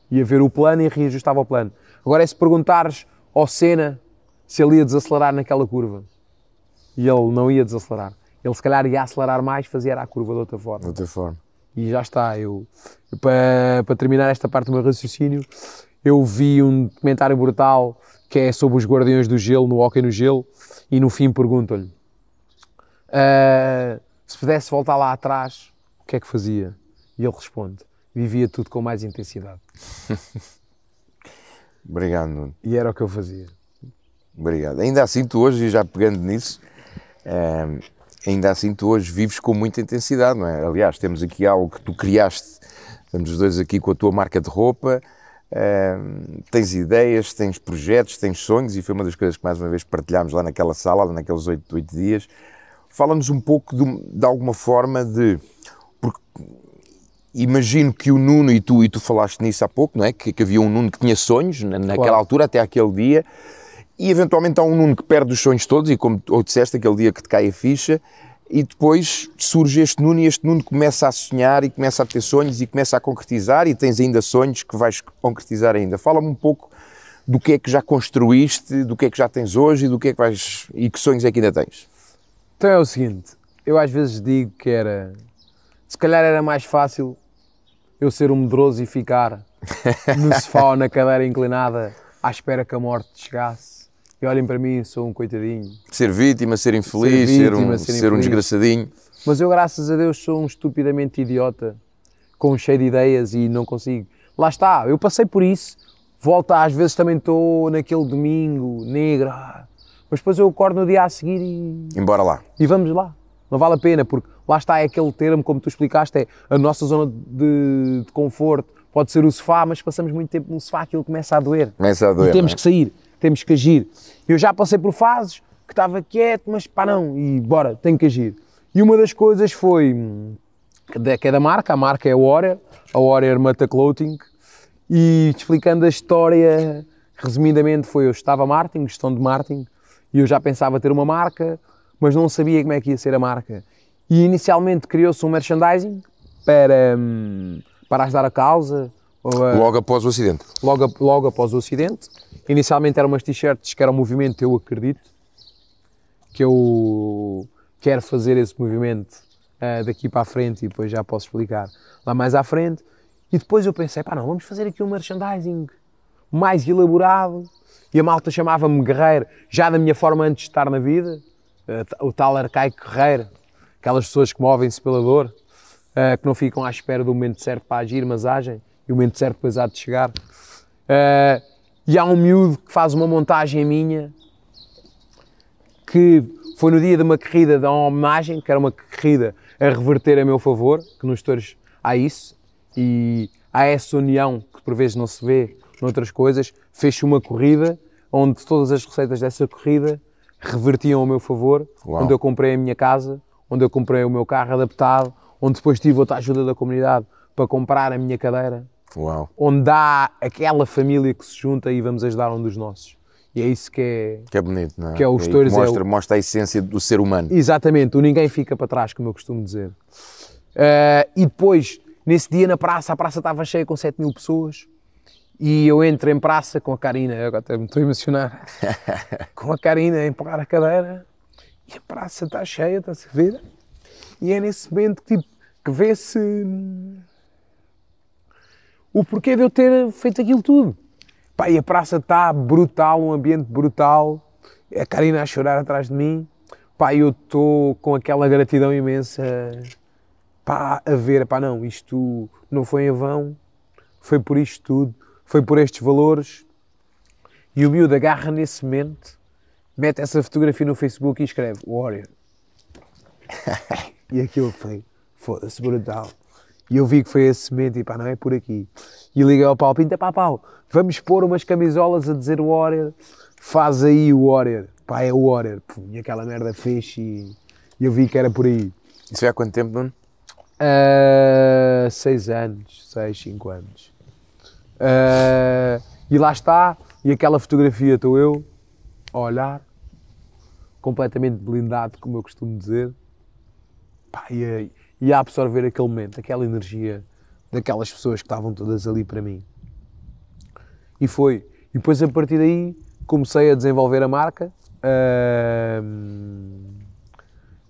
B: Ia ver o plano e reajustava o plano. Agora é se perguntares ao Senna se ele ia desacelerar naquela curva. E ele não ia desacelerar ele se calhar ia acelerar mais, fazia a curva de outra forma. De outra forma. E já está, eu, eu para, para terminar esta parte do meu raciocínio, eu vi um documentário brutal que é sobre os guardiões do gelo, no hóquei no gelo, e no fim perguntam-lhe uh, ah, se pudesse voltar lá atrás, o que é que fazia? E ele responde, vivia tudo com mais intensidade. <laughs>
A: Obrigado, Nuno. E era o que eu fazia. Obrigado. Ainda assim, tu hoje, já pegando nisso, eh, ainda assim tu hoje vives com muita intensidade, não é? Aliás, temos aqui algo que tu criaste, estamos os dois aqui com a tua marca de roupa, uh, tens ideias, tens projetos, tens sonhos, e foi uma das coisas que mais uma vez partilhámos lá naquela sala, lá naqueles oito, dias. Fala-nos um pouco de, de, alguma forma de... Porque imagino que o Nuno, e tu, e tu falaste nisso há pouco, não é? Que, que havia um Nuno que tinha sonhos na, naquela claro. altura, até aquele dia e eventualmente há um Nuno que perde os sonhos todos, e como ou disseste, aquele dia que te cai a ficha, e depois surge este Nuno, e este Nuno começa a sonhar, e começa a ter sonhos, e começa a concretizar, e tens ainda sonhos que vais concretizar ainda. Fala-me um pouco do que é que já construíste, do que é que já tens hoje, e do que é que vais, e que sonhos é que ainda tens.
B: Então é o seguinte, eu às vezes digo que era, se calhar era mais fácil eu ser um medroso e ficar no sofá ou na cadeira inclinada à espera que a morte chegasse e olhem para mim, sou um coitadinho.
A: Ser vítima, ser infeliz, ser, vítima, ser, um, ser, ser um desgraçadinho.
B: Mas eu, graças a Deus, sou um estupidamente idiota, com cheio de ideias e não consigo. Lá está, eu passei por isso. Volta, às vezes também estou naquele domingo negro, ah, mas depois eu acordo no dia a seguir e. Embora lá. E vamos lá. Não vale a pena, porque lá está é aquele termo, como tu explicaste, é a nossa zona de, de conforto. Pode ser o sofá, mas passamos muito tempo no sofá, aquilo começa a doer.
A: Começa a doer. E temos é? que sair
B: temos que agir. Eu já passei por fases que estava quieto, mas pá, não, e bora, tenho que agir. E uma das coisas foi, hum, que é da marca, a marca é a Warrior, a Warrior Mata Clothing, e explicando a história, resumidamente, foi eu estava a marketing, gestão de marketing, e eu já pensava ter uma marca, mas não sabia como é que ia ser a marca. E inicialmente criou-se um merchandising para, hum, para ajudar a causa, logo
A: após o acidente?
B: Logo, logo após o acidente. Inicialmente eram umas t-shirts que era o um movimento Eu Acredito, que eu quero fazer esse movimento uh, daqui para a frente e depois já posso explicar lá mais à frente. E depois eu pensei, pá, não, vamos fazer aqui um merchandising mais elaborado. E a malta chamava-me guerreiro, já da minha forma antes de estar na vida, uh, o tal arcaico guerreiro, aquelas pessoas que movem-se pela dor, uh, que não ficam à espera do momento certo para agir, mas agem e o momento certo depois há de chegar. Uh, e há um miúdo que faz uma montagem minha que foi no dia de uma corrida, de uma homenagem, que era uma corrida a reverter a meu favor, que nos torres há isso, e há essa união que por vezes não se vê noutras coisas, fez uma corrida onde todas as receitas dessa corrida revertiam ao meu favor, Uau. onde eu comprei a minha casa, onde eu comprei o meu carro adaptado, onde depois tive outra ajuda da comunidade para comprar a minha cadeira, Uau. Onde há aquela família que se junta e vamos ajudar um dos nossos.
A: E é isso que é. Que é bonito, não é? Que é o stories. É mostra, é o... mostra a essência do ser humano.
B: Exatamente, o ninguém fica para trás, como eu costumo dizer. Uh, e depois, nesse dia na praça, a praça estava cheia com 7 mil pessoas. E eu entro em praça com a Karina, eu até me estou a emocionar, <laughs> com a Karina a empurrar a cadeira. E a praça está cheia, está-se a ver. E é nesse momento que, tipo, que vê-se hum, o porquê de eu ter feito aquilo tudo. Pá, e a praça está brutal, um ambiente brutal, a Karina a chorar atrás de mim. Pá, eu estou com aquela gratidão imensa pá, a ver, pá, não, isto não foi em vão, foi por isto tudo, foi por estes valores. E o miúdo agarra nesse momento, mete essa fotografia no Facebook e escreve Warrior. <laughs> e aquilo foi, foda-se, brutal. E eu vi que foi esse semente, e pá, não é por aqui. E liguei ao Paulo Pinto, pá, Paulo, vamos pôr umas camisolas a dizer o Warrior, faz aí o Warrior. Pá, é o Warrior. E aquela merda fez e eu vi que
A: era por aí. Isso foi há quanto tempo, Nuno?
B: Uh, seis anos, seis, cinco anos. Uh, e lá está, e aquela fotografia estou eu a olhar, completamente blindado, como eu costumo dizer. Pá, e, e a absorver aquele momento, aquela energia daquelas pessoas que estavam todas ali para mim. E foi. E depois a partir daí comecei a desenvolver a marca. Uh,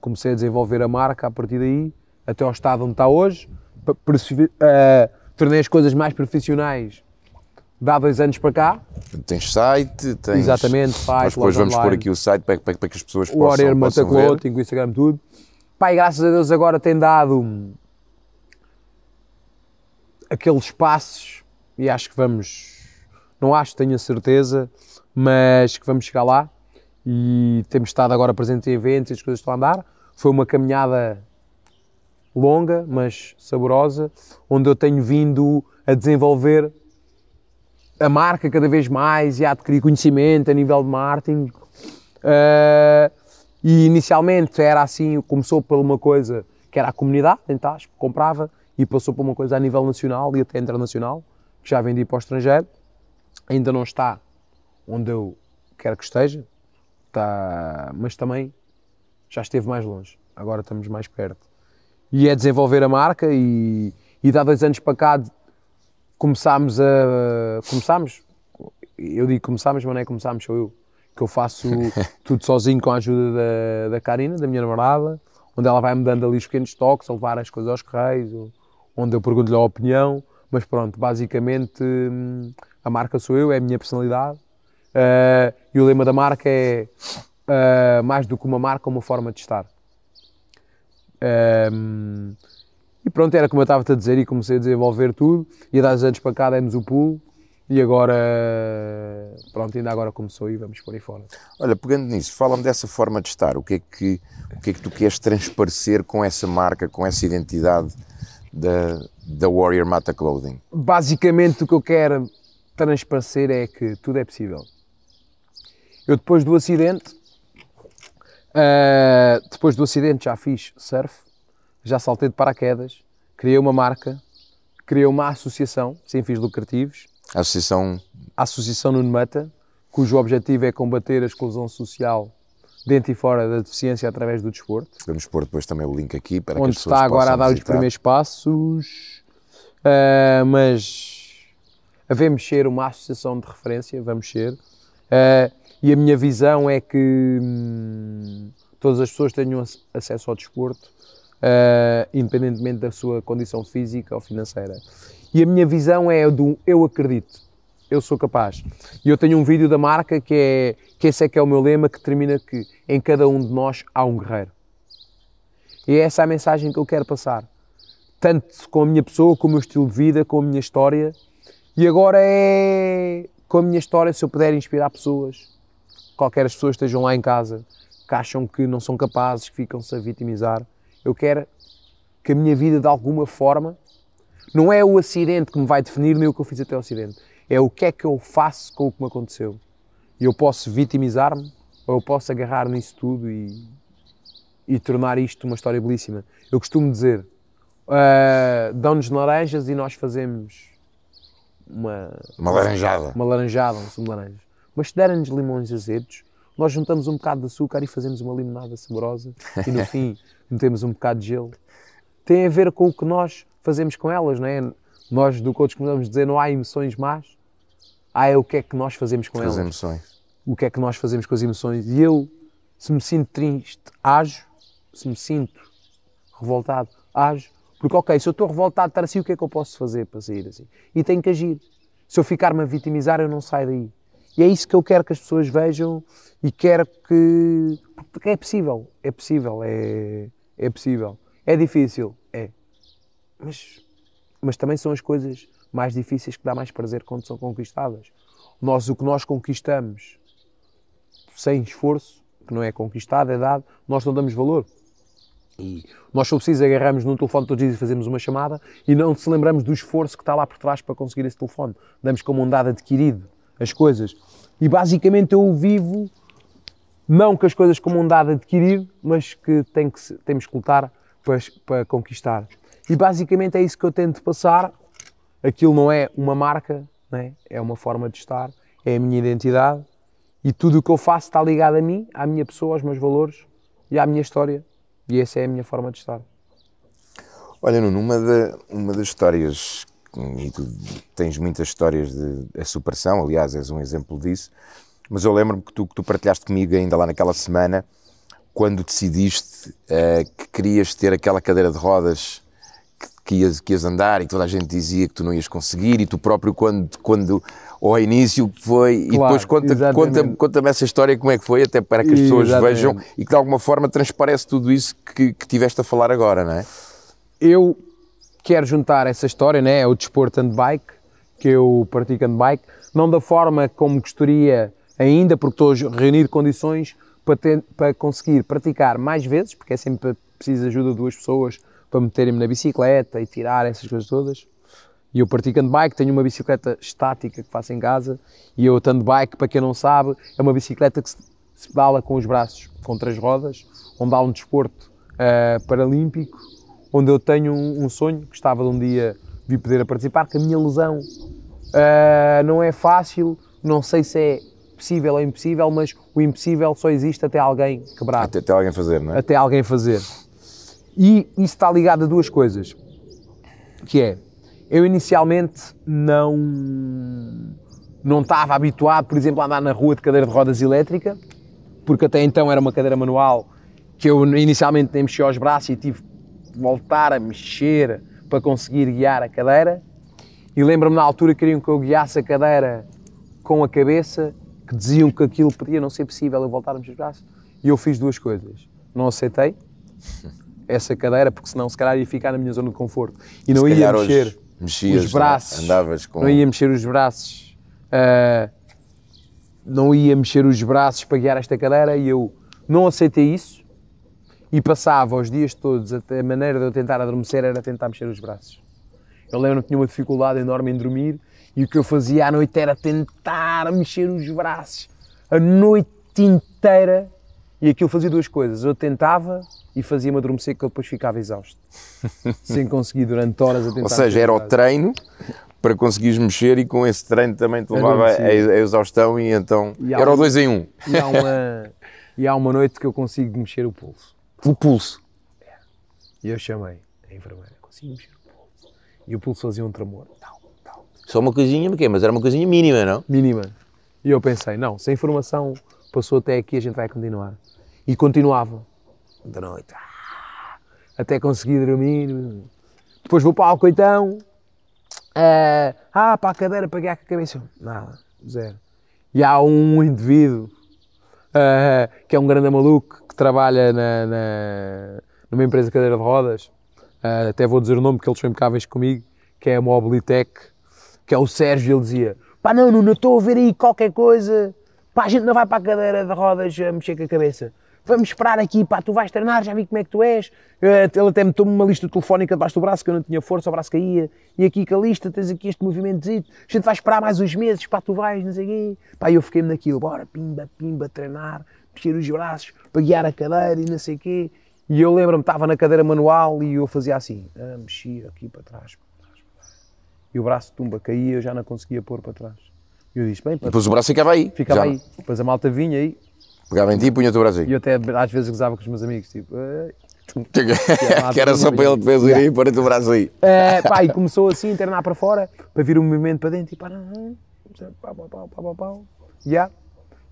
B: comecei a desenvolver a marca a partir daí, até ao estado onde está hoje. Uh, tornei as coisas mais profissionais há dois anos para cá.
A: Tens site, tens. Exatamente, site. Mas depois vamos online. pôr aqui o site para, para, para que as pessoas o possam. O Oreo Mataclote,
B: o Instagram, tudo. Pai, graças a Deus agora tem dado aqueles passos e acho que vamos, não acho, tenho a certeza, mas que vamos chegar lá e temos estado agora presente em eventos e as coisas estão a andar. Foi uma caminhada longa, mas saborosa, onde eu tenho vindo a desenvolver a marca cada vez mais e a adquirir conhecimento a nível de marketing. Uh, e inicialmente era assim, começou por uma coisa que era a comunidade então comprava e passou por uma coisa a nível nacional e até internacional, que já vendi para o estrangeiro. Ainda não está onde eu quero que esteja, está, mas também já esteve mais longe, agora estamos mais perto. E é desenvolver a marca e, e há dois anos para cá começámos a. começámos? Eu digo começámos, mas não é começámos, sou eu que eu faço tudo sozinho com a ajuda da, da Karina, da minha namorada, onde ela vai-me dando ali os pequenos toques, a levar as coisas aos correios, onde eu pergunto-lhe a opinião, mas pronto, basicamente hum, a marca sou eu, é a minha personalidade. Uh, e o lema da marca é uh, mais do que uma marca, uma forma de estar. Um, ah, e pronto, era como eu estava-te a dizer e comecei a desenvolver tudo. E há 10 anos para cá demos o pulo e agora, pronto, ainda agora começou e vamos por aí fora.
A: Olha, pegando nisso, fala-me dessa forma de estar. O que é que, o que, é que tu queres transparecer com essa marca, com essa identidade da, da Warrior Mata Clothing?
B: Basicamente, o que eu quero transparecer é que tudo é possível. Eu, depois do acidente, uh, depois do acidente já fiz surf, já saltei de paraquedas, criei uma marca, criei uma associação sem fins lucrativos
A: Associação...
B: A Associação Nuno Mata, cujo objetivo é combater a exclusão social dentro e fora da deficiência através do desporto.
A: Vamos pôr depois também o link aqui para Onde que as pessoas está agora a dar visitar. os primeiros
B: passos, uh, mas havemos ser uma associação de referência, vamos ser, uh, e a minha visão é que hum, todas as pessoas tenham acesso ao desporto, uh, independentemente da sua condição física ou financeira. E a minha visão é do eu acredito, eu sou capaz. E eu tenho um vídeo da marca que é que esse é que é o meu lema, que termina que em cada um de nós há um guerreiro. E essa é essa a mensagem que eu quero passar. Tanto com a minha pessoa, com o meu estilo de vida, com a minha história. E agora é com a minha história, se eu puder inspirar pessoas, qualquer as pessoas estejam lá em casa, que acham que não são capazes, que ficam-se a vitimizar. Eu quero que a minha vida, de alguma forma, não é o acidente que me vai definir nem o que eu fiz até o acidente. É o que é que eu faço com o que me aconteceu. E eu posso vitimizar-me ou eu posso agarrar nisso tudo e, e tornar isto uma história belíssima. Eu costumo dizer, uh, dão-nos laranjas e nós fazemos uma... Uma laranjada. Uma laranjada, um sumo de laranjas. Mas se deram nos limões azedos, nós juntamos um bocado de açúcar e fazemos uma limonada saborosa e no <laughs> fim metemos um bocado de gelo. Tem a ver com o que nós fazemos com elas, não é? Nós do coach a dizer não há emoções más, há é o que é que nós fazemos com elas. emoções. O que é que nós fazemos com as emoções. E eu, se me sinto triste, ajo. Se me sinto revoltado, ajo. Porque, ok, se eu estou revoltado, estar assim, o que é que eu posso fazer para sair assim? E tenho que agir. Se eu ficar-me a vitimizar, eu não saio daí. E é isso que eu quero que as pessoas vejam e quero que. Porque é possível, é possível, é, é possível. É difícil, é. Mas, mas também são as coisas mais difíceis que dá mais prazer quando são conquistadas. Nós, o que nós conquistamos sem esforço, que não é conquistado, é dado, nós não damos valor. E nós, se preciso, agarramos num telefone todos os dias e fazemos uma chamada e não se lembramos do esforço que está lá por trás para conseguir esse telefone. Damos como um dado adquirido as coisas. E basicamente eu vivo, não que as coisas como um dado adquirido, mas que, tem que temos que lutar para, para conquistar. E basicamente é isso que eu tento passar. Aquilo não é uma marca, é? é uma forma de estar, é a minha identidade e tudo o que eu faço está ligado a mim, à minha pessoa, aos meus valores e à minha história. E essa é a minha forma de estar.
A: Olha, Nuno, uma, da, uma das histórias, e tu tens muitas histórias de superação, aliás, és um exemplo disso, mas eu lembro-me que tu, que tu partilhaste comigo ainda lá naquela semana, quando decidiste uh, que querias ter aquela cadeira de rodas que ias, que ias andar e toda a gente dizia que tu não ias conseguir e tu próprio quando, quando ao início foi claro, e depois conta-me conta, me essa história como é que foi até para que as pessoas exatamente. vejam e que de alguma forma transparece tudo isso que, que tiveste a falar agora, não é?
B: Eu quero juntar essa história, né, é o desporto and bike, que eu pratico and bike, não da forma como gostaria ainda, porque estou a reunir condições para, ter, para conseguir praticar mais vezes, porque é sempre preciso ajuda de duas pessoas para meterem-me na bicicleta e tirar essas coisas todas. E eu praticando bike, tenho uma bicicleta estática que faço em casa e eu estando bike, para quem não sabe, é uma bicicleta que se, se pedala com os braços, com três rodas, onde há um desporto uh, paralímpico, onde eu tenho um, um, sonho, gostava de um dia vir poder a participar, que a minha lesão uh, não é fácil, não sei se é possível ou impossível, mas o impossível só existe até alguém
A: quebrar. Até, até alguém fazer, não é? Até alguém fazer.
B: E isso está ligado a duas coisas, que é, eu inicialmente não não estava habituado, por exemplo, a andar na rua de cadeira de rodas elétrica, porque até então era uma cadeira manual que eu inicialmente nem mexia os braços e tive de voltar a mexer para conseguir guiar a cadeira. E lembro-me na altura que queriam que eu guiasse a cadeira com a cabeça, que diziam que aquilo podia não ser possível eu voltar a mexer os braços. E eu fiz duas coisas. Não aceitei, <laughs> essa cadeira, porque senão se calhar ia ficar na minha zona de conforto. E não ia mexer os braços. Não, ia mexer os braços. Ah, não ia mexer os braços para guiar esta cadeira e eu não aceitei isso e passava os dias todos, até a maneira de eu tentar adormecer era tentar mexer os braços. Eu lembro que tinha uma dificuldade enorme em dormir e o que eu fazia à noite era tentar mexer os braços. A noite inteira e aquilo fazia duas coisas. Eu tentava e fazia-me adormecer, que eu depois ficava exausto.
A: <laughs> sem
B: conseguir durante horas a tentar. Ou seja, era o
A: treino para conseguires mexer e com esse treino também te levava à exaustão e então. E era um, o dois em um. E há, uma,
B: <laughs> e há uma noite que eu consigo mexer o pulso.
A: O pulso? É.
B: E eu chamei a enfermeira, consigo mexer o pulso. E o pulso fazia um tremor. Tal,
A: tal. Só uma coisinha, mas era uma coisinha mínima, não?
B: Mínima. E eu pensei, não, sem informação passou até aqui, a gente vai continuar. E continuava,
A: da noite, ah,
B: até conseguir dormir. Depois vou para o coitão uh, ah, ah, para a cadeira, paguei a cabeça. Nada, zero. E há um indivíduo uh, que é um grande maluco que trabalha na, na numa empresa de cadeira de rodas, uh, até vou dizer o nome porque eles são impecáveis comigo, que é a Mobilitech, que é o Sérgio. Ele dizia: pá, não, não estou a ver aí qualquer coisa Pá, a gente não vai para a cadeira de rodas a eh, mexer com a cabeça. Vamos esperar aqui, pá, tu vais treinar, já vi como é que tu és. Eh, ele até me tomou uma lista telefónica debaixo do braço, que eu não tinha força, o braço caía. E aqui com a lista, tens aqui este movimento A gente vai esperar mais uns meses, pá, tu vais, não sei quê. Pá, eu fiquei-me naquilo, bora, pimba, pimba, treinar, mexer os braços, para guiar a cadeira e não sei quê. E eu lembro-me, estava na cadeira manual e eu fazia assim, ah, mexia aqui para trás, para trás, para trás. E o braço tumba, caía, eu já não conseguia pôr para trás. E eu disse, bem... Depois o braço ficava aí. Ficava já. aí. Depois a malta vinha aí.
A: Pegava em ti e punha-te o braço aí. E
B: eu até às vezes gozava com os meus amigos, tipo... Eh,
A: <laughs> que era só para ele depois ir e pôr-te o braço aí.
B: É, pá, e começou assim a internar para fora, para vir o um movimento para dentro e para não, pá, pá, pá, pá, pá, pá. Yeah.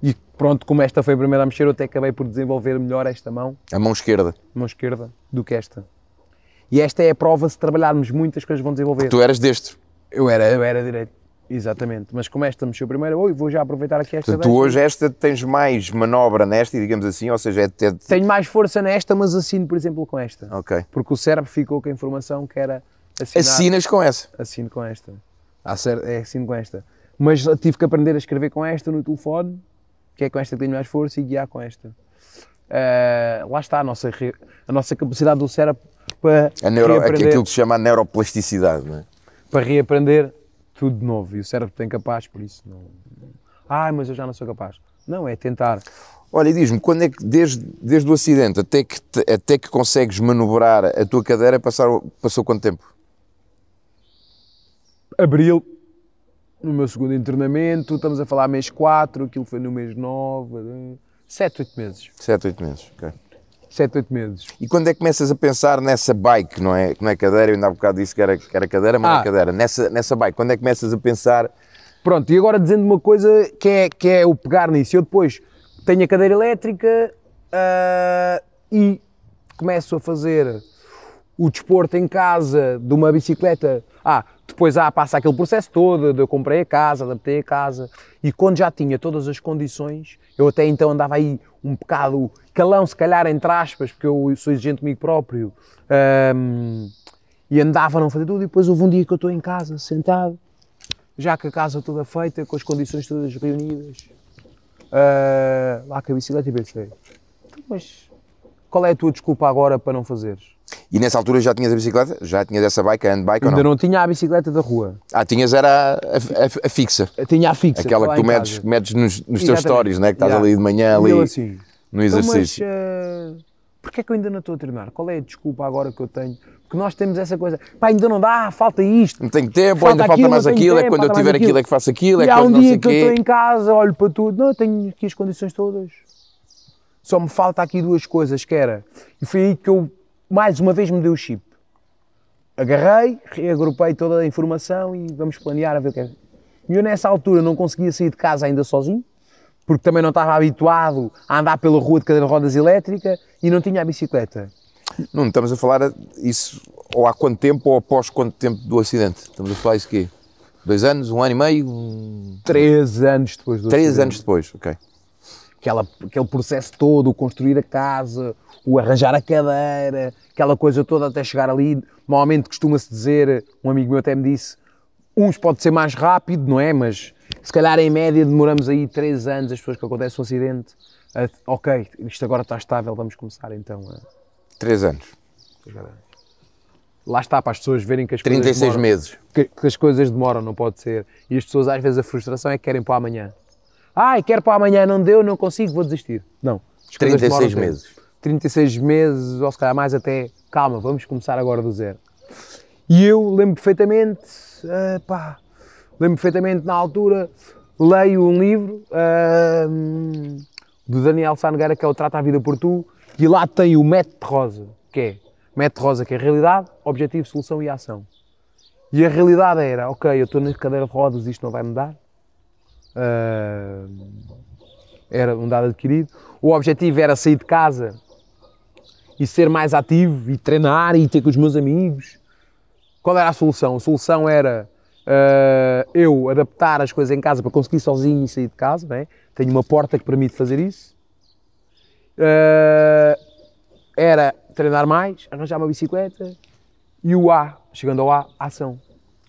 B: E pronto, como esta foi a primeira a mexer, eu até acabei por desenvolver melhor esta mão.
A: A mão esquerda.
B: mão esquerda do que esta. E esta é a prova, se trabalharmos muito, as coisas vão desenvolver. Tu
A: eras deste Eu
B: era, eu era direito. Exatamente, mas como esta mexeu primeiro, oi, vou já aproveitar aqui esta. Portanto, tu hoje esta
A: tens mais manobra nesta, digamos assim, ou seja, é ter...
B: Tenho mais força nesta, mas assino, por exemplo, com esta. Ok. Porque o cérebro ficou com a informação que era assinar... Assinas com essa? Assino com esta. é, assino com esta. Mas tive que aprender a escrever com esta no telefone, que é com esta que tenho mais força, e guiar com esta. Uh, lá está a nossa, a nossa capacidade
A: do cérebro para. A neuro, é aquilo que se chama a neuroplasticidade, não é?
B: Para reaprender tudo de novo e o cérebro tem capaz, por isso não.
A: Ah, mas eu já não sou capaz. Não, é tentar. Olha, e diz-me, quando é que, desde, desde o acidente até que, até que consegues manobrar a tua cadeira, passar, passou quanto tempo?
B: Abril, no meu segundo internamento, estamos a falar mês 4, aquilo foi no mês 9, 7, 8 meses.
A: 7, 8 meses, ok. 7, 8 meses. E quando é que começas a pensar nessa bike, não é? Que não é cadeira, eu ainda há bocado disse que era, que era cadeira, mas ah. não é ah. cadeira. Nessa, nessa bike, quando é que começas a pensar.
B: Pronto, e agora dizendo uma coisa que é, que é o pegar nisso. Eu depois tenho a cadeira elétrica uh, e começo a fazer o desporto em casa de uma bicicleta. Ah, depois há, passa aquele processo todo, de eu comprei a casa, adaptei a casa, e quando já tinha todas as condições, eu até então andava aí um bocado calão, se calhar, entre aspas, porque eu sou exigente comigo próprio, um, e andava a não fazer tudo, e depois houve um dia que eu estou em casa, sentado, já com a casa toda feita, com as condições todas reunidas, uh, lá com a bicicleta e pensei, então, mas qual é a tua desculpa agora para não fazeres?
A: E nessa altura já tinhas a bicicleta? Já tinhas essa bike, a handbike ou não? Ainda
B: não tinha a bicicleta da rua.
A: Ah, tinhas era a, a, a fixa. Tinha a fixa. Aquela que tu medes, medes nos, nos teus stories, né? Que estás yeah. ali de manhã, ali assim, no exercício.
B: Então, mas, uh, porquê é que eu ainda não estou a treinar? Qual é a desculpa agora que eu tenho? Porque nós temos essa coisa, pá, ainda não dá, falta isto. Não tenho tempo, falta ainda aquilo, é falta mais aquilo, tempo, é quando eu tiver aquilo. aquilo é que faço aquilo, e é quando há um não dia sei que quê. eu estou em casa, olho para tudo, não, eu tenho aqui as condições todas. Só me falta aqui duas coisas, que era, e foi aí que eu mais uma vez me deu o chip. Agarrei, reagrupei toda a informação e vamos planear a ver o que é. E eu nessa altura não conseguia sair de casa ainda sozinho, porque também não estava habituado a andar pela rua de cadeira de rodas elétrica e não tinha a bicicleta.
A: Não, estamos a falar isso ou há quanto tempo ou após quanto tempo do acidente? Estamos a falar isso quê? Dois anos, um ano e meio? Um... Três anos depois do Três acidente. anos depois, ok
B: aquela, aquele processo todo, o construir a casa, o arranjar a cadeira, aquela coisa toda até chegar ali. Normalmente costuma-se dizer, um amigo meu até me disse, uns pode ser mais rápido, não é? Mas se calhar em média demoramos aí três anos as pessoas que acontece um acidente. A, ok, isto agora está estável, vamos começar então a. anos. Lá está, para as pessoas verem que as 36 coisas. 36
A: meses. Que, que as coisas demoram,
B: não pode ser. E as pessoas às vezes a frustração é que querem para amanhã. Ai, quero para amanhã, não deu, não consigo, vou desistir. Não. 36 meses. 36 meses, ou se calhar mais até. Calma, vamos começar agora do zero. E eu lembro perfeitamente, uh, pá, lembro perfeitamente na altura, leio um livro uh, eh, do Daniel Sanegara que é o Trata a Vida por Tu, e lá tem o método rosa, que é método rosa, que é realidade, objetivo, solução e ação. E a realidade era, ok, eu estou na cadeira de rodas, isto não vai mudar, ah, era um dado adquirido. O objetivo era sair de casa e ser mais ativo e treinar e ter com os meus amigos. Qual era a solução? A solução era uh, eu adaptar as coisas em casa para conseguir sozinho sair de casa. Né? Tenho uma porta que permite fazer isso. Uh, era treinar mais, arranjar uma bicicleta e o A, chegando ao A, ação.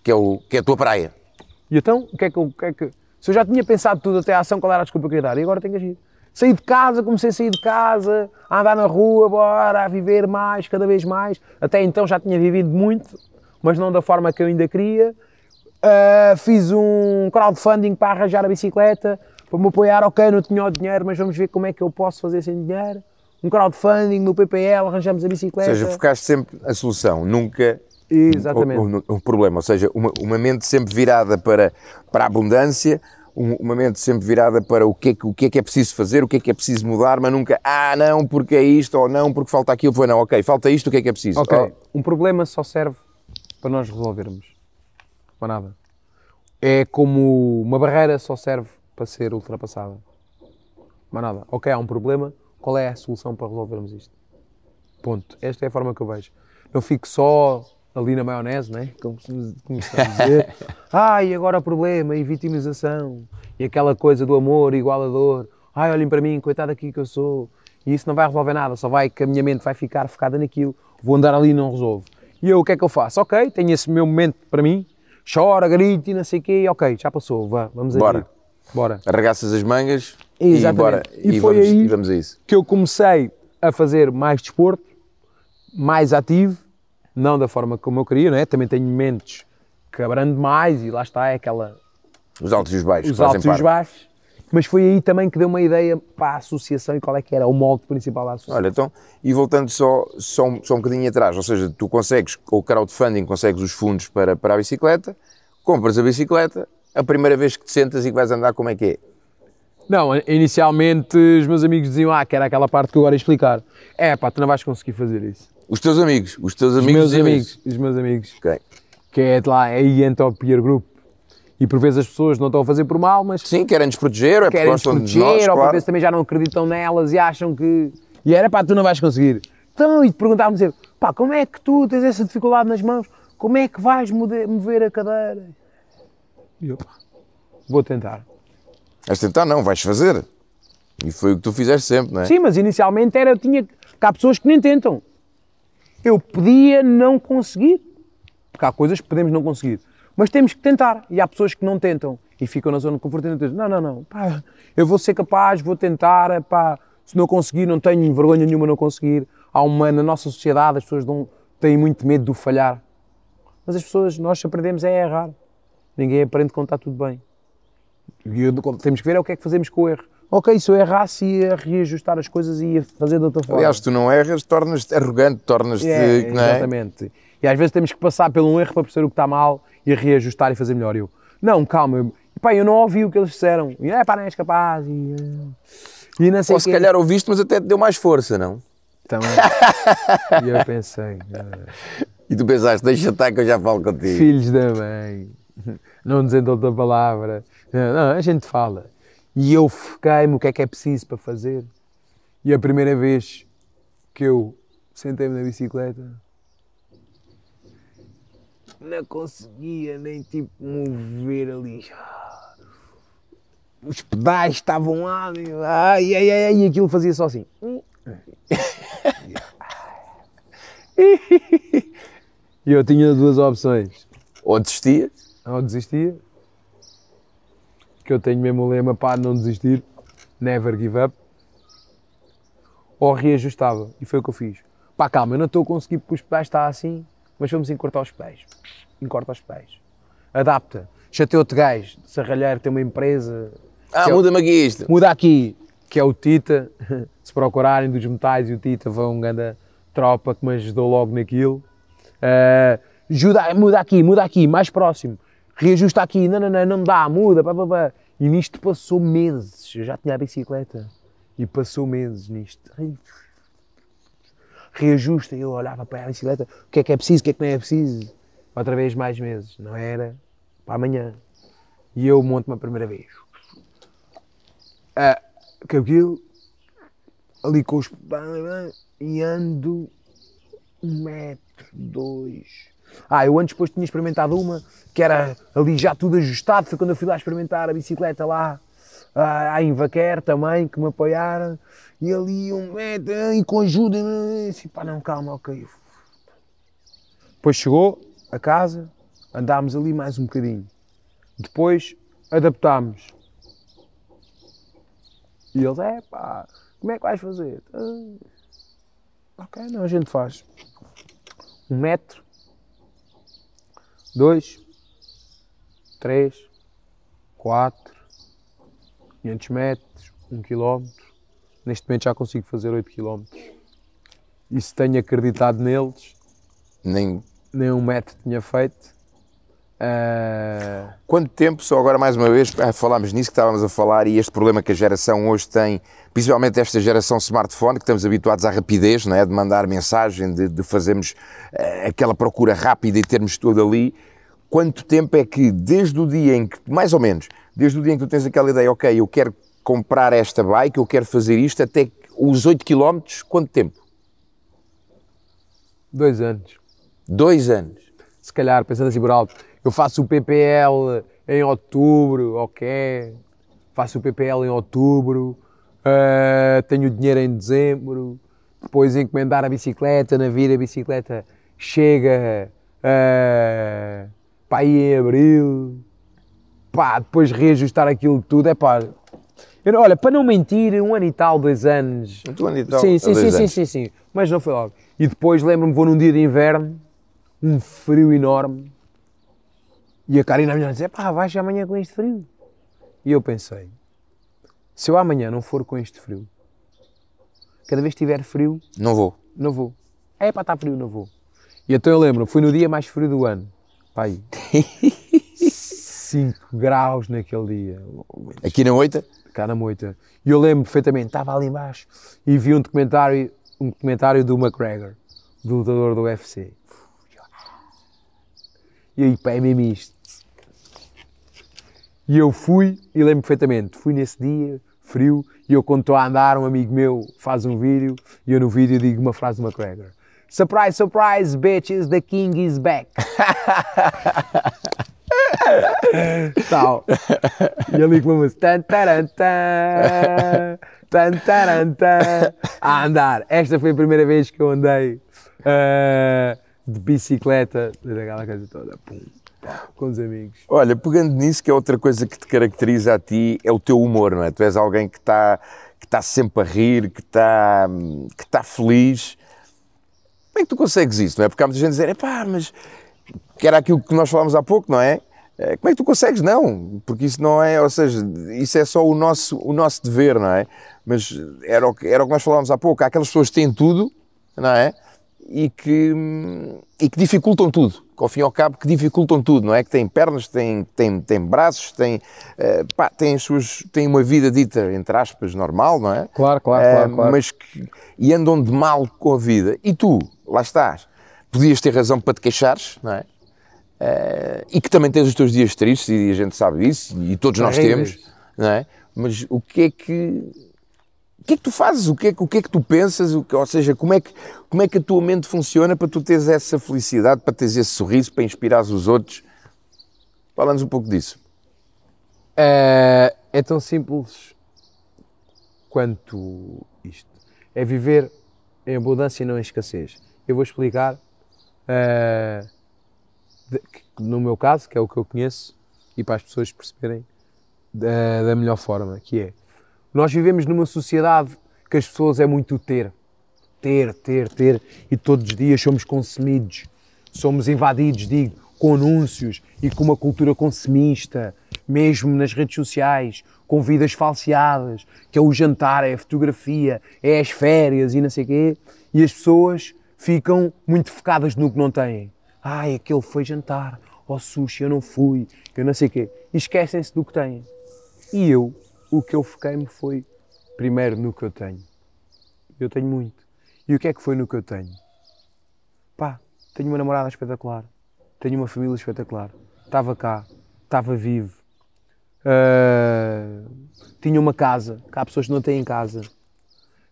A: Que é, o, que é a tua praia.
B: E então, o que é que, o que, é que se eu já tinha pensado tudo até a ação, qual era a desculpa que eu ia dar? E agora tenho que agir. Saí de casa, comecei a sair de casa, a andar na rua, bora, a viver mais, cada vez mais. Até então já tinha vivido muito, mas não da forma que eu ainda queria. Uh, fiz um crowdfunding para arranjar a bicicleta, para me apoiar. Ok, não tinha o dinheiro, mas vamos ver como é que eu posso fazer sem dinheiro. Um crowdfunding no PPL, arranjamos a bicicleta. Ou seja,
A: focaste sempre a solução, nunca Exatamente. Um, um, um problema, ou seja, uma, uma, mente sempre virada para, para a abundância, uma mente sempre virada para o que, é que, o que é que é preciso fazer, o que é que é preciso mudar, mas nunca, ah, não, porque é isto, ou não, porque falta aquilo, foi não, ok, falta isto, o que é que é preciso? Ok, oh.
B: um problema só serve para nós resolvermos, para nada. É como uma barreira só serve para ser ultrapassada, para nada. Ok, há um problema, qual é a solução para resolvermos isto? Ponto. Esta é a forma que eu vejo. Não fico só ali na maionese, né? como começamos a dizer. <laughs> Ai, agora o problema e vitimização e aquela coisa do amor igual a dor. Ai, olhem para mim, coitado aqui que eu sou. E isso não vai resolver nada, só vai que a minha mente vai ficar focada naquilo. Vou andar ali e não resolvo. E eu o que é que eu faço? Ok, tenho esse meu momento para mim, chora, grito e não sei o quê, ok, já passou, vá, vamos Bora. Bora.
A: Arregaças as mangas Exatamente. e bora. E, e, foi vamos, aí e vamos a isso.
B: Que eu comecei a fazer mais desporto, mais ativo não da forma como eu queria, não é? Também tenho momentos que mais e lá está, é aquela.
A: Os altos e os baixos. Os altos e os
B: baixos. Mas foi aí também que deu uma ideia para a associação e qual é que era o molde principal da associação.
A: Olha, então, e voltando só, só, um, só um bocadinho atrás, ou seja, tu consegues, com o crowdfunding, consegues os fundos para, para a bicicleta, compras a bicicleta, a primeira vez que te sentas e que vais andar, como é que é?
B: Não, inicialmente os meus amigos diziam, ah, que era aquela parte que eu agora ia explicar. É pá, tu não vais conseguir fazer isso. Os teus
A: amigos, os teus amigos. Os meus amigos, amigos,
B: os meus amigos. Okay. Que é de lá, é Iento o Peer Group. E por vezes as pessoas não estão a fazer por mal, mas. Sim, querem nos proteger, é querem nos proteger, nós, ou claro. por vezes também já não acreditam nelas e acham que. E era pá, tu não vais conseguir. Então, e te perguntavam dizer, pá, como é que tu tens essa dificuldade nas mãos? Como é que vais mover a cadeira? E eu, pá, vou tentar.
A: Vais tentar, não, vais fazer. E foi o que tu fizeste sempre, não é? Sim,
B: mas inicialmente era, tinha, que há pessoas que nem tentam. Eu podia não conseguir, porque há coisas que podemos não conseguir, mas temos que tentar. E há pessoas que não tentam e ficam na zona de conforto e dizem: não, não, não, pá, eu vou ser capaz, vou tentar, é pá, se não conseguir, não tenho vergonha nenhuma de não conseguir. Há uma, na nossa sociedade, as pessoas não, têm muito medo do falhar. Mas as pessoas, nós aprendemos a errar. Ninguém aprende quando está tudo bem. E eu, temos que ver é o que é que fazemos com o erro. Ok, se eu errasse ia reajustar as coisas e ia fazer de outra forma. Aliás, tu
A: não erras, tornas-te arrogante, tornas-te. É, é? exatamente.
B: É? E às vezes temos que passar pelo um erro para perceber o que está mal e reajustar e fazer melhor. Eu, não, calma, eu, pá, eu não ouvi o que eles disseram. E é pá, não és capaz. E, eh,
A: e não sei Ou se calhar ouviste, mas até te deu mais força, não? Também.
B: <laughs> e eu pensei.
A: Eh, e tu pensaste, deixa estar que eu já falo contigo. Filhos da mãe.
B: Não dizendo outra palavra. não a gente fala. E eu foquei-me o que é que é preciso para fazer. E a primeira vez que eu sentei-me na bicicleta, não conseguia nem tipo mover ali. Os pedais estavam lá, ai, ai, ai, e aquilo fazia só assim. <laughs> E eu tinha duas opções. Ou desistia. Ou desistia, que eu tenho mesmo o lema para não desistir, never give up, ou reajustava. E foi o que eu fiz. Pá, calma, eu não estou a conseguir porque os pés está assim, mas vamos encurtar os pés. Encorta os pés. Adapta. Chateou-te gajo, serralheiro, tem uma empresa. Ah, é muda-me aqui isto. Muda aqui, que é o Tita. <laughs> Se procurarem dos metais e o Tita, vão um grande tropa que me ajudou logo naquilo. Uh, ah, ajuda, muda aqui, muda aqui, mais próximo reajusta aqui, não, não, não, não dá, muda, pá, pá, pá. E nisto passou meses, eu já tinha a bicicleta, e passou meses nisto. Reajusta, eu olhava para a bicicleta, o que é que é preciso, o que é que não é preciso. Outra vez mais meses, não era? Para amanhã. E eu monto-me a primeira vez. Ah, cabelo, ali com os... E ando um metro, dois, ah, eu antes depois tinha experimentado uma que era ali já tudo ajustado, foi quando eu fui lá experimentar a bicicleta lá ah, à Invaquer também, que me apoiaram, e ali um metro, é, tá, e com ajuda, e né, assim, pá, não, calma, ok. Depois chegou a casa, andámos ali mais um bocadinho. Depois adaptámos. E eles, é pá, como é que vais fazer? Ah, ok, não, a gente faz um metro dois, três, quatro, 500 metros, um quilómetro. Neste momento já consigo fazer 8 quilómetros. E se tenho acreditado neles, nem, nem um metro tinha feito
A: ah, quanto tempo, só agora mais uma vez, ah, falámos nisso que estávamos a falar e este problema que a geração hoje tem, principalmente esta geração smartphone, que estamos habituados à rapidez, não é? De mandar mensagem, de, de fazermos uh, aquela procura rápida e termos tudo ali. Quanto tempo é que, desde o dia em que, mais ou menos, desde o dia em que tu tens aquela ideia, ok, eu quero comprar esta bike, eu quero fazer isto, até os 8 km, quanto tempo? Dois
B: anos. Dois anos. Se calhar, pensando assim por alto eu faço o PPL em outubro, ok? Faço o PPL em outubro, uh, tenho o dinheiro em dezembro, depois encomendar a bicicleta, na vir a bicicleta chega uh, eh, para aí em abril, pá, depois reajustar aquilo tudo, é pá. Eu, olha, para não mentir, um ano e tal, dois anos. Um ano e tal? Sim, sim, sim, sim, sim, sim, mas não foi logo. E depois lembro-me, vou num dia de inverno, um frio enorme, e a Karina me disse, pá, vais amanhã com este frio. E eu pensei, se eu amanhã não for com este frio, cada vez que tiver frio... Não vou. Não vou. É pá, está frio, não vou. E então eu lembro, fui no dia mais frio do ano. Pá, aí. 5 <laughs> graus naquele dia. Aqui na moita? Cá na moita. E eu lembro perfeitamente, estava ali embaixo e vi um documentário, um documentário do McGregor, do lutador do UFC. E aí, pá, é mesmo isto. E eu fui, e lembro perfeitamente, fui nesse dia, frio, e eu conto a andar, um amigo meu faz um vídeo, e eu no vídeo digo uma frase de McGregor. Surprise, surprise, bitches, the king is back. <laughs> Tal. E ali com uma tan tan tan tan a andar. Esta foi a primeira vez que eu andei uh, de bicicleta, daquela coisa toda. Pum. <laughs> com os amigos.
A: Olha, pegando nisso, que é outra coisa que te caracteriza a ti, é o teu humor, não é? Tu és alguém que está que tá sempre a rir, que está que tá feliz. Como é que tu consegues isso, não é? Porque há muita gente a dizer, pá, mas que era aquilo que nós falámos há pouco, não é? Eh, como é que tu consegues? Não, porque isso não é, ou seja, isso é só o nosso, o nosso dever, não é? Mas era o, que, era o que nós falámos há pouco, há aquelas pessoas que têm tudo, não é? E que, hum, e que dificultam tudo que ao fim e ao cabo que dificultam tudo, não é? Que têm pernas, têm, têm, têm braços, têm, uh, pá, têm, suas, têm uma vida dita, entre aspas, normal, não é? Claro, claro, uh, claro, eh, claro. Mas que, e andam de mal com a vida. E tu, lá estás, podias ter razão para te queixares, não é? Uh, e que também tens os teus dias tristes, e a gente sabe disso, e todos nós é temos, não é? Mas o que é que o que é que tu fazes? O que é, o que, é que tu pensas? Que, ou seja, como é, que, como é que a tua mente funciona para tu teres essa felicidade, para teres esse sorriso, para inspirares os outros? Fala-nos um pouco disso.
B: É, é tão simples quanto isto. É viver em abundância e não em escassez. Eu vou explicar, eh, de, no meu caso, que é o que eu conheço, e para as pessoas perceberem da, da melhor forma, que é nós vivemos numa sociedade que as pessoas é muito ter. Ter, ter, ter. E todos os dias somos consumidos, somos invadidos, digo, com anúncios e com uma cultura consumista, mesmo nas redes sociais, com vidas falseadas, que é o jantar, é a fotografia, é as férias e não sei o quê. E as pessoas ficam muito focadas no que não têm. Ai, aquele foi jantar, oh, sushi, eu não fui, eu não sei o quê. E esquecem-se do que têm. E eu o que eu foquei-me foi primeiro no que eu tenho. Eu tenho muito. E o que é que foi no que eu tenho? Pá, tenho uma namorada espetacular, tenho uma família espetacular, estava cá, estava vivo, uh, tinha uma casa, que há pessoas que não têm casa,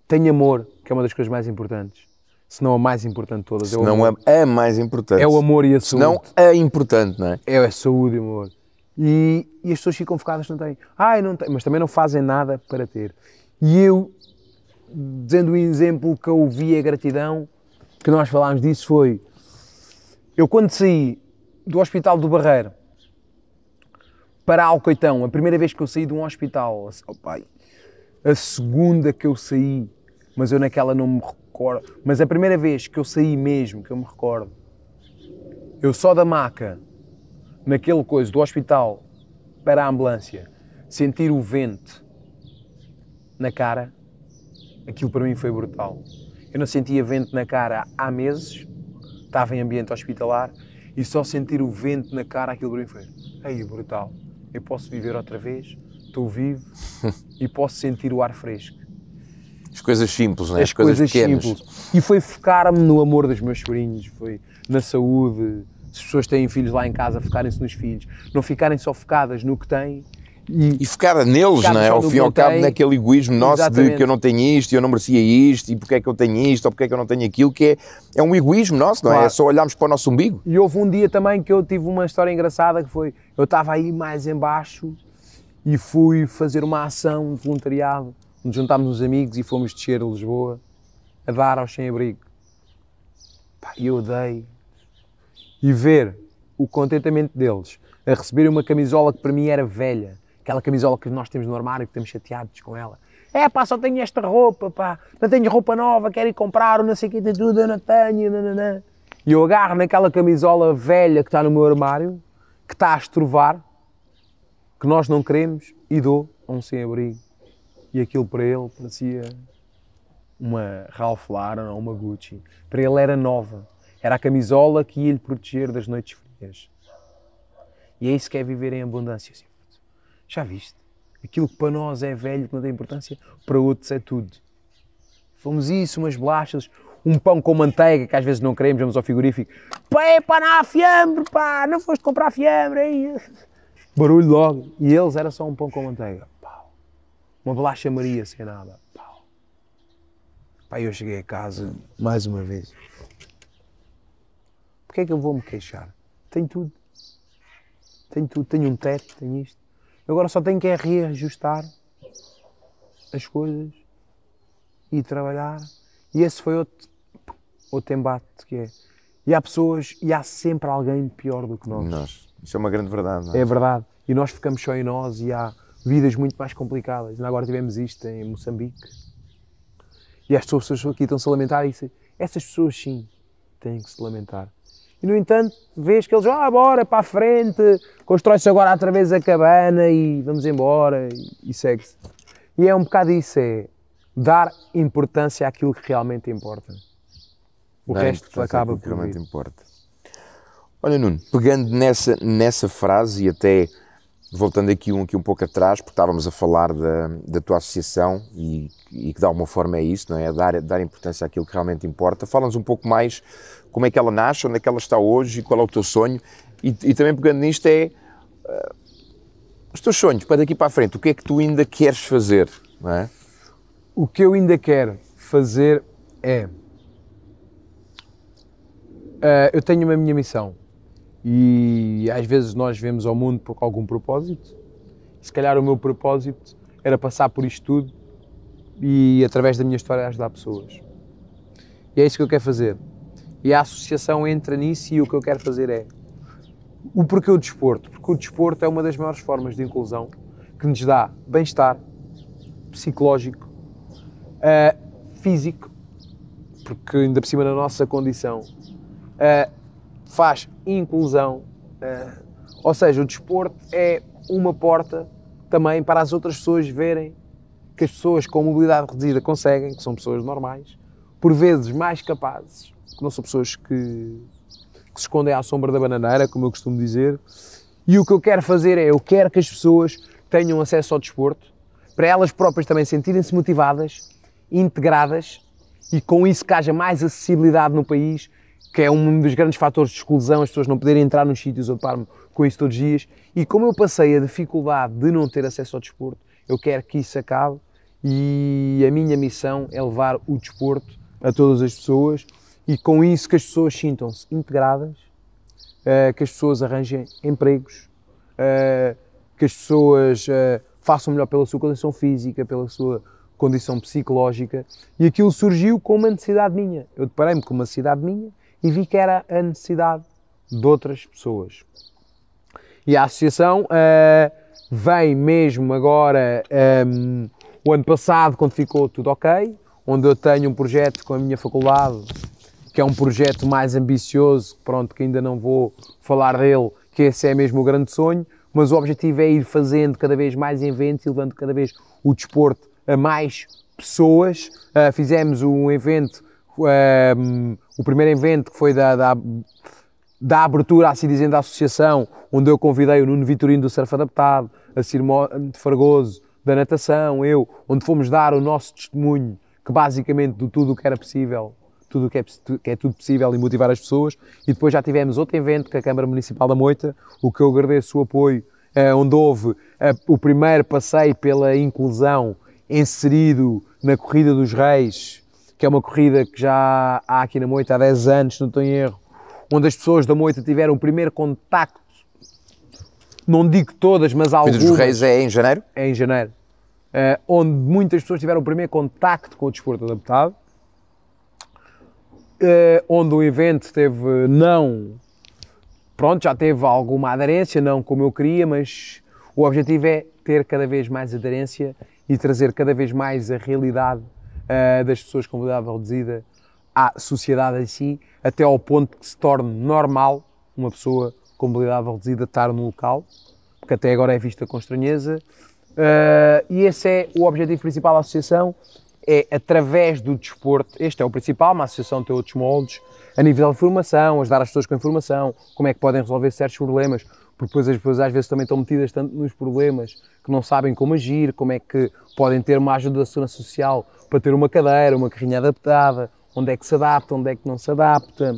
B: tenho amor, que é uma das coisas mais importantes. Se não a mais importante de todas. É Se é não
A: a mais importante. É o amor e a saúde. Se não é a importante, não é?
B: É a saúde e o amor. E, e as pessoas ficam focadas, não têm. Ai, não tem, Mas também não fazem nada para ter. E eu, dizendo o um exemplo que eu vi a gratidão, que nós falámos disso, foi. Eu, quando saí do Hospital do Barreiro para Alcoitão, a primeira vez que eu saí de um hospital, oh pai, a segunda que eu saí, mas eu naquela não me recordo, mas a primeira vez que eu saí mesmo, que eu me recordo, eu só da maca naquele coisa do hospital para a ambulância, sentir o vento na cara, aquilo para mim foi brutal. Eu não sentia vento na cara há meses, estava em ambiente hospitalar e só sentir o vento na cara, aquilo para mim foi aí brutal. Eu posso viver outra vez, estou vivo <laughs> e posso sentir o ar fresco.
A: As coisas simples, né? As, As coisas, coisas
B: simples. E foi focar-me no amor dos meus sobrinhos, foi na saúde, se as pessoas têm filhos lá em casa, focarem-se nos filhos, não ficarem só focadas no que têm. E, e focar neles, não é? Ao fim e ao cabo, naquele egoísmo nosso Exatamente. de que eu não
A: tenho isto, eu não merecia isto, e porque é que eu tenho isto, ou porque é que eu não tenho aquilo, que é, é um egoísmo nosso, não é? claro. é? É só olharmos para o nosso umbigo.
B: E houve um dia também que eu tive uma história engraçada, que foi, eu estava aí mais embaixo e fui fazer uma ação de voluntariado, onde juntámos uns amigos e fomos descer a Lisboa a dar aos sem-abrigo. E eu dei e ver o contentamento deles a receber uma camisola que para mim era velha, aquela camisola que nós temos no armário que estamos chateados com ela. É pá, só tenho esta roupa, pá, não tenho roupa nova, quero ir comprar, não sei o que, tudo, eu não tenho, nananã. E eu agarro naquela camisola velha que está no meu armário, que está a estrovar, que nós não queremos, e dou a um sem-abrigo. E aquilo para ele parecia uma Ralph Lauren ou uma Gucci. Para ele era nova. Era a camisola que ia lhe proteger das noites frias. E é isso que é viver em abundância. Já viste? Aquilo que para nós é velho, que não tem importância, para outros é tudo. Fomos isso, umas bolachas, um pão com manteiga, que às vezes não queremos, vamos ao frigorífico. é pá, não há fiambre, pá, não foste comprar fiambre aí. Barulho logo. E eles era só um pão com manteiga. Pau. Uma bolacha Maria sem nada. Pau. Pá, eu cheguei a casa mais uma vez que é que eu vou me queixar? Tenho tudo. Tenho tudo. Tenho um teto, tenho isto. Agora só tenho que é reajustar as coisas e trabalhar. E esse foi outro, outro embate que é. E há pessoas, e há sempre alguém pior do que nós.
A: Nós. Isso é uma grande verdade. Não é? é verdade. E
B: nós ficamos só em nós e há vidas muito mais complicadas. Agora tivemos isto em Moçambique. E as pessoas aqui estão-se a lamentar e dizem, essas pessoas sim têm que se lamentar e no entanto vês que eles, ah, bora para a frente, constrói-se agora outra vez a cabana e vamos embora e, e segue-se. E é um bocado isso, é dar importância àquilo que realmente importa.
A: O resto acaba por realmente vir. importa. Olha, Nuno, pegando nessa, nessa frase e até voltando aqui um, aqui um pouco atrás, porque estávamos a falar da, da tua associação e, e que de alguma forma é isso, não é? é dar, dar importância àquilo que realmente importa. Fala-nos um pouco mais como é que ela nasce, onde é que ela está hoje, qual é o teu sonho. E, e também pegando nisto é uh, os teus sonhos para daqui para a frente, o que é que tu ainda queres fazer? Não é? O que eu ainda quero fazer é.
B: Uh, eu tenho uma minha missão e às vezes nós vemos ao mundo por algum propósito. Se calhar o meu propósito era passar por isto tudo e através da minha história ajudar pessoas. E é isso que eu quero fazer. E a associação entra nisso e o que eu quero fazer é o porquê o desporto? Porque o desporto é uma das maiores formas de inclusão que nos dá bem-estar psicológico, uh, físico, porque ainda por cima na nossa condição uh, faz inclusão, uh, ou seja, o desporto é uma porta também para as outras pessoas verem que as pessoas com mobilidade reduzida conseguem, que são pessoas normais, por vezes mais capazes, que não são pessoas que, que se escondem à sombra da bananeira, como eu costumo dizer. E o que eu quero fazer é, eu quero que as pessoas tenham acesso ao desporto, para elas próprias também sentirem-se motivadas, integradas e com isso que haja mais acessibilidade no país, que é um dos grandes fatores de exclusão, as pessoas não poderem entrar nos sítios, eu paro com isso todos os dias. E como eu passei a dificuldade de não ter acesso ao desporto, eu quero que isso acabe e a minha missão é levar o desporto a todas as pessoas e com isso que as pessoas sintam-se integradas, eh, que as pessoas arranjem empregos, eh, que as pessoas eh, façam melhor pela sua condição física, pela sua condição psicológica. E aquilo surgiu com uma necessidade minha. Eu deparei-me com uma necessidade minha e vi que era a necessidade de outras pessoas. E a associação vem mesmo agora, ehm, o ano passado, quando ficou tudo ok, onde eu tenho um projeto com a minha faculdade que é um projeto mais ambicioso, pronto, que ainda não vou falar dele, que esse é mesmo o grande sonho, mas o objetivo é ir fazendo cada vez mais eventos e levando cada vez o desporto a mais pessoas. Uh, fizemos um evento, um, ah, o primeiro evento que foi da, da, da abertura, assim dizendo, da associação, onde eu convidei o Nuno Vitorino do Surf Adaptado, a Cirmo de Fargoso da natação, eu, onde fomos dar o nosso testemunho, que basicamente do tudo o que era possível tudo o que é, que é tudo possível e motivar as pessoas. E depois já tivemos outro evento com a Câmara Municipal da Moita, o que eu agradeço o apoio, eh, onde houve eh, o primeiro passeio pela inclusão inserido na Corrida dos Reis, que é uma corrida que já há aqui na Moita há 10 anos, se não estou em erro, onde as pessoas da Moita tiveram o primeiro contacto, não digo todas, mas algumas. Corrida dos Reis é em janeiro? É em janeiro. Eh, onde muitas pessoas tiveram o primeiro contacto com o desporto adaptado eh, onde o evento teve não. Pronto, já teve alguma aderência, não como eu queria, mas o objetivo é ter cada vez mais aderência e trazer cada vez mais a realidade eh, das pessoas com mobilidade reduzida à sociedade em si, até ao ponto que se torne normal uma pessoa com mobilidade reduzida estar no local, que até agora é vista com estranheza. Uh, e esse é o objetivo principal da associação é através do desporto, este é o principal, uma associação tem outros moldes, a nível de formação, ajudar as pessoas com informação, como é que podem resolver certos problemas, porque depois as pessoas às vezes também estão metidas tanto nos problemas que não sabem como agir, como é que podem ter uma ajuda da segurança social para ter uma cadeira, uma carrinha adaptada, onde é que se adapta, onde é que não se adapta.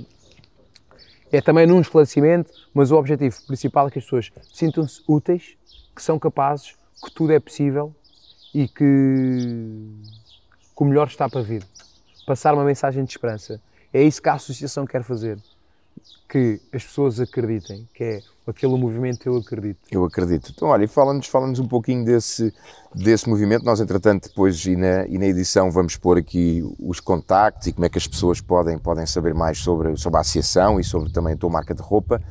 B: É também num esclarecimento, mas o objetivo principal é que as pessoas sintam-se úteis, que são capazes, que tudo é possível e que que o melhor está para vir. Passar uma mensagem de esperança. É isso que a associação quer fazer. Que as pessoas acreditem, que é aquele movimento Eu Acredito.
A: Eu Acredito. Então, olha, fala-nos fala um pouquinho desse, desse movimento. Nós, entretanto, depois e na, e na edição vamos pôr aqui os contactos e como é que as pessoas podem, podem saber mais sobre, sobre a associação e sobre também a tua marca de roupa.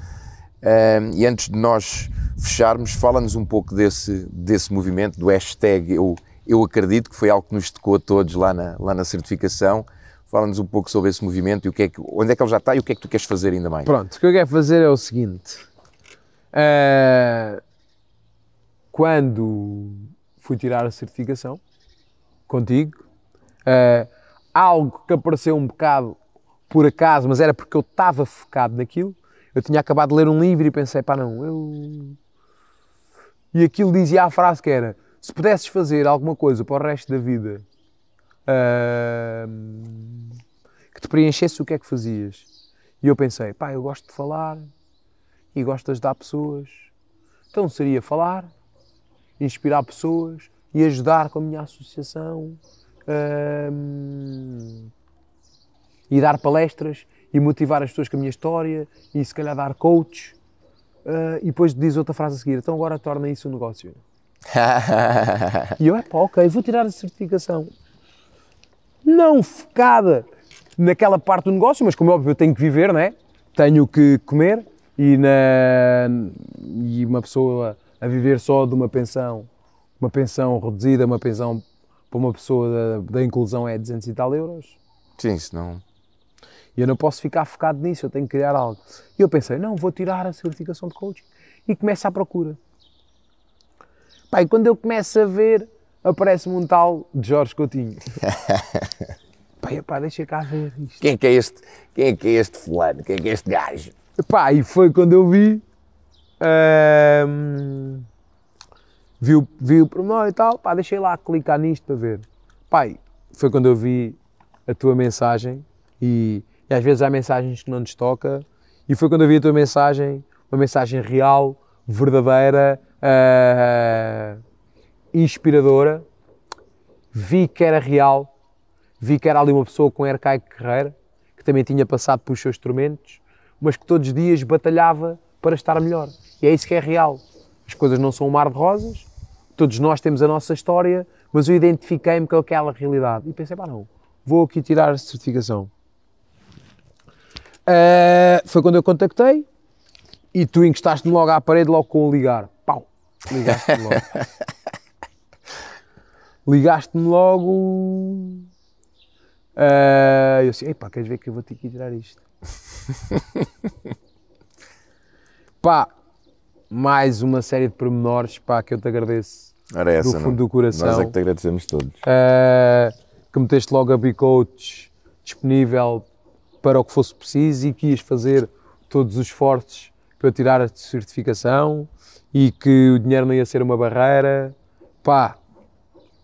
A: e antes de nós fecharmos, fala-nos um pouco desse, desse movimento, do hashtag Eu Acredito eu acredito que foi algo que nos tocou a todos lá na, lá na certificação. Fala-nos um pouco sobre esse movimento e o que é que, onde é que ele já está e o que é que tu queres fazer ainda mais.
B: Pronto, o que eu quero fazer é o seguinte. Uh, quando fui tirar a certificação contigo, uh, algo que apareceu um bocado por acaso, mas era porque eu estava focado naquilo, eu tinha acabado de ler um livro e pensei, pá, não, eu. E aquilo dizia a frase que era se pudesses fazer alguma coisa para o resto da vida uh, que te preenchesse, o que é que fazias? E eu pensei, pá, eu gosto de falar e gosto de ajudar pessoas. Então seria falar, inspirar pessoas e ajudar com a minha associação uh, e dar palestras e motivar as pessoas com a minha história e se calhar dar coach. Uh, ah, e depois diz outra frase a seguir, então agora torna isso um negócio.
A: <laughs>
B: e eu, é pá, ok, vou tirar a certificação. Não focada naquela parte do negócio, mas como é óbvio eu tenho que viver, né? Tenho que comer e, na, e uma pessoa a viver só de uma pensão, uma pensão reduzida, uma pensão para uma pessoa da, da inclusão é 200 e tal euros.
A: Sim, senão...
B: E eu não posso ficar focado nisso, eu tenho que criar algo. E eu pensei, não, vou tirar a certificação de coaching. E começa a procura. Pai, quando eu começo a ver, aparece-me um tal de Jorge Coutinho. <laughs> Pai, e, pá, deixa cá ver
A: isto. Quem é que é este, quem é, que é este fulano? Quem é que é este gajo?
B: Pá, e foi quando eu vi. Hum, vi, o, vi o e tal. Pá, deixei lá clicar nisto para ver. Pai, foi quando eu vi a tua mensagem e, e às vezes há mensagens que não nos toca. E foi quando eu vi a tua mensagem, uma mensagem real, verdadeira, uh, inspiradora, vi que era real, vi que era ali uma pessoa com arcaico carreira, que também tinha passado pelos seus tormentos, mas que todos os dias batalhava para estar melhor. E é isso que é real. As coisas não são um mar de rosas, todos nós temos a nossa história, mas eu identifiquei-me com aquela realidade. E pensei, pá, não, vou aqui tirar a certificação. Uh, foi quando eu contactei e tu encostaste-me logo à parede, logo com o ligar. Ligaste-me logo. Ligaste-me logo. Uh, eu disse, assim, epá, queres ver que eu vou ter que tirar isto? <laughs> pá, mais uma série de pormenores, pá, que eu te agradeço. Era essa, do fundo não? do coração. Nós é que te agradecemos todos. Uh, que meteste logo a B-Coach disponível para o que fosse preciso e que ias fazer todos os esforços para tirar a certificação e que o dinheiro não ia ser uma barreira. Pá.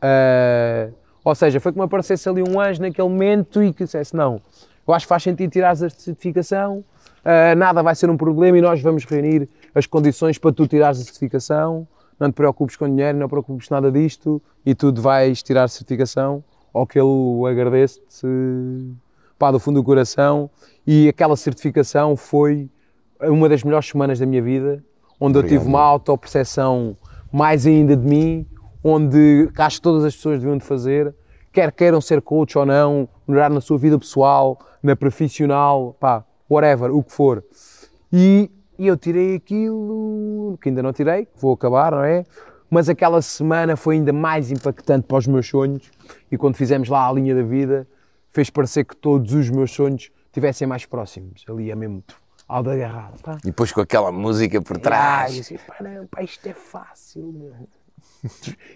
B: Uh, ou seja, foi que me aparecesse ali um anjo naquele momento e que dissesse: não, eu acho que faz sentido tirar a certificação, uh, nada vai ser um problema e nós vamos reunir as condições para tu tirares a certificação. Não te preocupes com dinheiro, não te preocupes nada disto e tu vais tirar a certificação. Ao que ele agradece-te pá, do fundo do coração. E aquela certificação foi uma das melhores semanas da minha vida onde Obrigado. eu tive uma autoperceção mais ainda de mim, onde acho que todas as pessoas deviam de fazer, quer queiram ser coach ou não, melhorar na sua vida pessoal, na profissional, pá, whatever, o que for. E, e eu tirei aquilo que ainda não tirei, vou acabar, não é? Mas aquela semana foi ainda mais impactante para os meus sonhos e quando fizemos lá a linha da vida, fez parecer que todos os meus sonhos estivessem mais próximos, ali a é mesmo
A: ao da garrada. E depois com aquela música por trás. Ah,
B: assim, pá, isto é fácil. Meu. <laughs>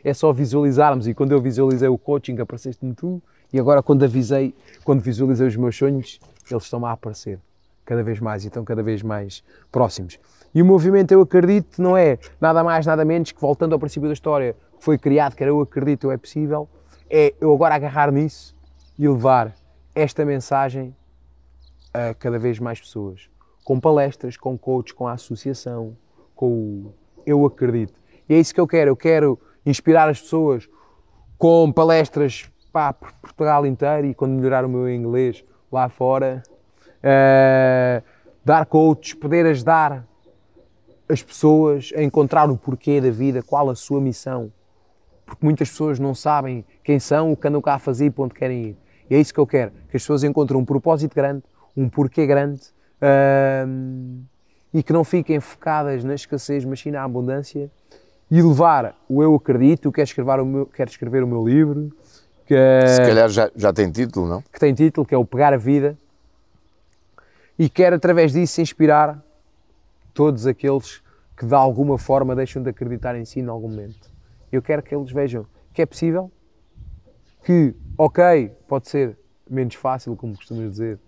B: É só visualizarmos. E quando eu visualizei o coaching, apareceste-me tu. E agora, quando avisei, quando visualizei os meus sonhos, eles estão a aparecer cada vez mais e estão cada vez mais próximos. E o movimento Eu Acredito não é nada mais, nada menos que, voltando ao princípio da história, que foi criado, que era Eu Acredito, É Possível, é eu agora agarrar nisso e levar esta mensagem a cada vez mais pessoas com palestras, com coaches, com a associação, com o eu acredito. E é isso que eu quero, eu quero inspirar as pessoas com palestras pá, por Portugal inteiro e quando melhorar o meu inglês lá fora, uh, dar coaches, poder ajudar as pessoas a encontrar o porquê da vida, qual a sua missão. Porque muitas pessoas não sabem quem são, o que andam cá a fazer e para onde querem ir. E é isso que eu quero, que as pessoas encontrem um propósito grande, um porquê grande um, e que não fiquem focadas na escassez, mas sim na abundância e levar o eu acredito, quero escrever o meu, quero escrever o meu livro.
A: Que é, Se calhar já, já tem título, não? Que
B: tem título, que é o Pegar a Vida. E quero através disso inspirar todos aqueles que de alguma forma deixam de acreditar em si em algum momento. Eu quero que eles vejam que é possível, que, ok, pode ser menos fácil, como costumas dizer,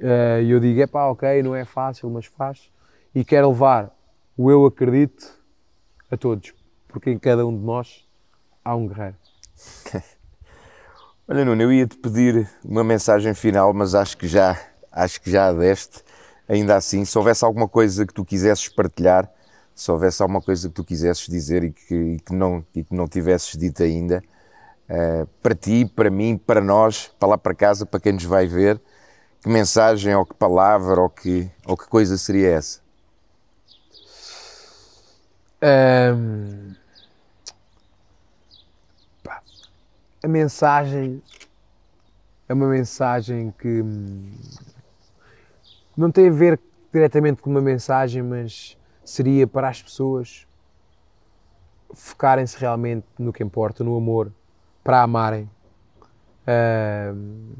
B: eh, e eu digo, é pá, ok, não é fácil, mas faz. E quero levar o eu acredito a todos, porque em cada um de nós há um guerreiro.
A: <laughs> Olha Nuno, eu ia te pedir uma mensagem final, mas acho que já acho que já a deste. Ainda assim, se houvesse alguma coisa que tu quisesses partilhar, se houvesse alguma coisa que tu quisesses dizer e que, e que não e que não tivesses dito ainda, uh, para ti, para mim, para nós, para lá para casa, para quem nos vai ver, que mensagem ou que palavra ou que, ou que coisa seria essa? Um,
B: a mensagem é uma mensagem que hum, não tem a ver diretamente com uma mensagem, mas seria para as pessoas focarem-se realmente no que importa, no amor, para amarem. Um,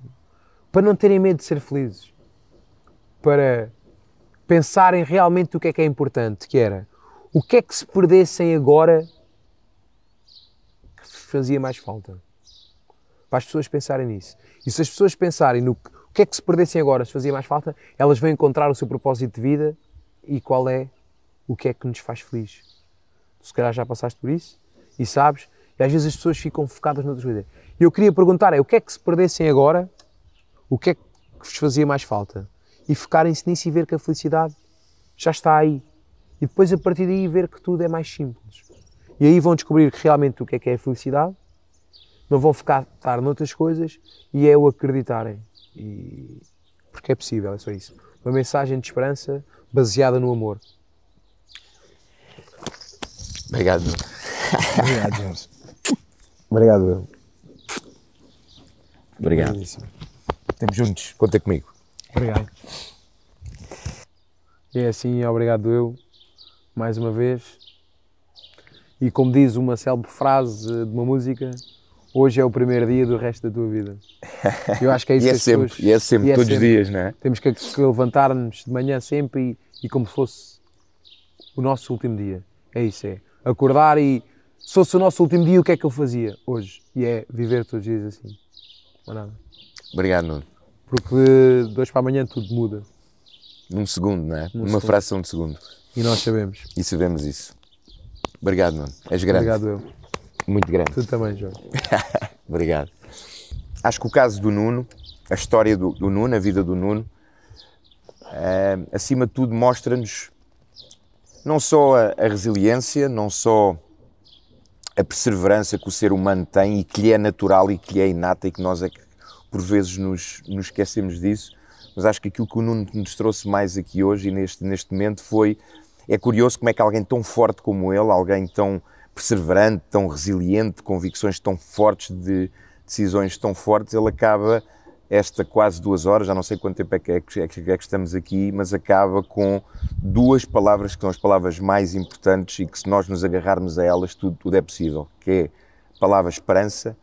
B: para não terem medo de ser felizes, para pensarem realmente o que é que é importante, que era o que é que se perdessem agora que fazia mais falta. Para as pessoas pensarem nisso. E se as pessoas pensarem no que, o que é que se perdessem agora se fazia mais falta, elas vão encontrar o seu propósito de vida e qual é o que é que nos faz feliz. Tu se calhar já passaste por isso e sabes, e às vezes as pessoas ficam focadas noutras coisas. E eu queria perguntar é o que é que se perdessem agora o que é que vos fazia mais falta e focarem-se nisso e ver que a felicidade já está aí. E depois, a partir daí, ver que tudo é mais simples. E aí vão descobrir que, realmente o que é que é a felicidade, não vão ficar estar noutras coisas e é o acreditarem. E... Porque é possível, é só isso. Uma mensagem de esperança baseada no amor.
A: Obrigado. Obrigado, Jorge. Obrigado. Obrigado. Obrigado. Estamos juntos, conta comigo.
B: Obrigado. É assim, obrigado eu, mais uma vez. E como diz uma célebre frase de uma música, hoje é o primeiro dia do resto da tua vida.
A: Eu acho que é isso e é que é sempre, pessoas, E é sempre, e é todos sempre. os dias, não é?
B: Temos que levantar-nos de manhã sempre e, e como se fosse o nosso último dia. É isso, é. Acordar e se fosse o nosso último dia, o que é que eu fazia hoje? E é viver todos os dias assim. Não é nada. Obrigado, Nuno. Porque de hoje para amanhã tudo muda.
A: Num segundo, não é? Num Uma segundo. fração de segundo. E nós sabemos. E sabemos isso. Obrigado, Nuno. És grande. Obrigado, eu. Muito grande. Tu também, Jorge. <laughs> Obrigado. Acho que o caso do Nuno, a história do, do Nuno, a vida do Nuno, uh, acima de tudo mostra-nos não só a, a, resiliência, não só a perseverança que o ser humano tem e que lhe é natural e que lhe é inata e que nós é que por vezes nos, nos esquecemos disso, mas acho que aquilo que o Nuno nos trouxe mais aqui hoje e neste, neste momento foi. É curioso como é que alguém tão forte como ele, alguém tão perseverante, tão resiliente, convicções tão fortes, de decisões tão fortes, ele acaba esta quase duas horas, já não sei quanto tempo é que, é, que, é que, é estamos aqui, mas acaba com duas palavras que são as palavras mais importantes e que se nós nos agarrarmos a elas, tudo, tudo é possível, que é a palavra esperança,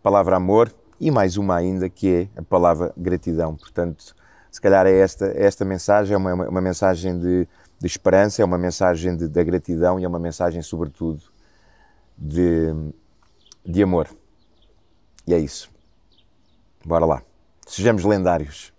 A: a palavra amor e mais uma ainda que é a palavra gratidão. Portanto, se calhar é esta, é esta mensagem, é uma, uma mensagem de, de esperança, é uma mensagem de, da gratidão e é uma mensagem, sobretudo, de, de amor. E é isso. Bora lá. Sejamos lendários.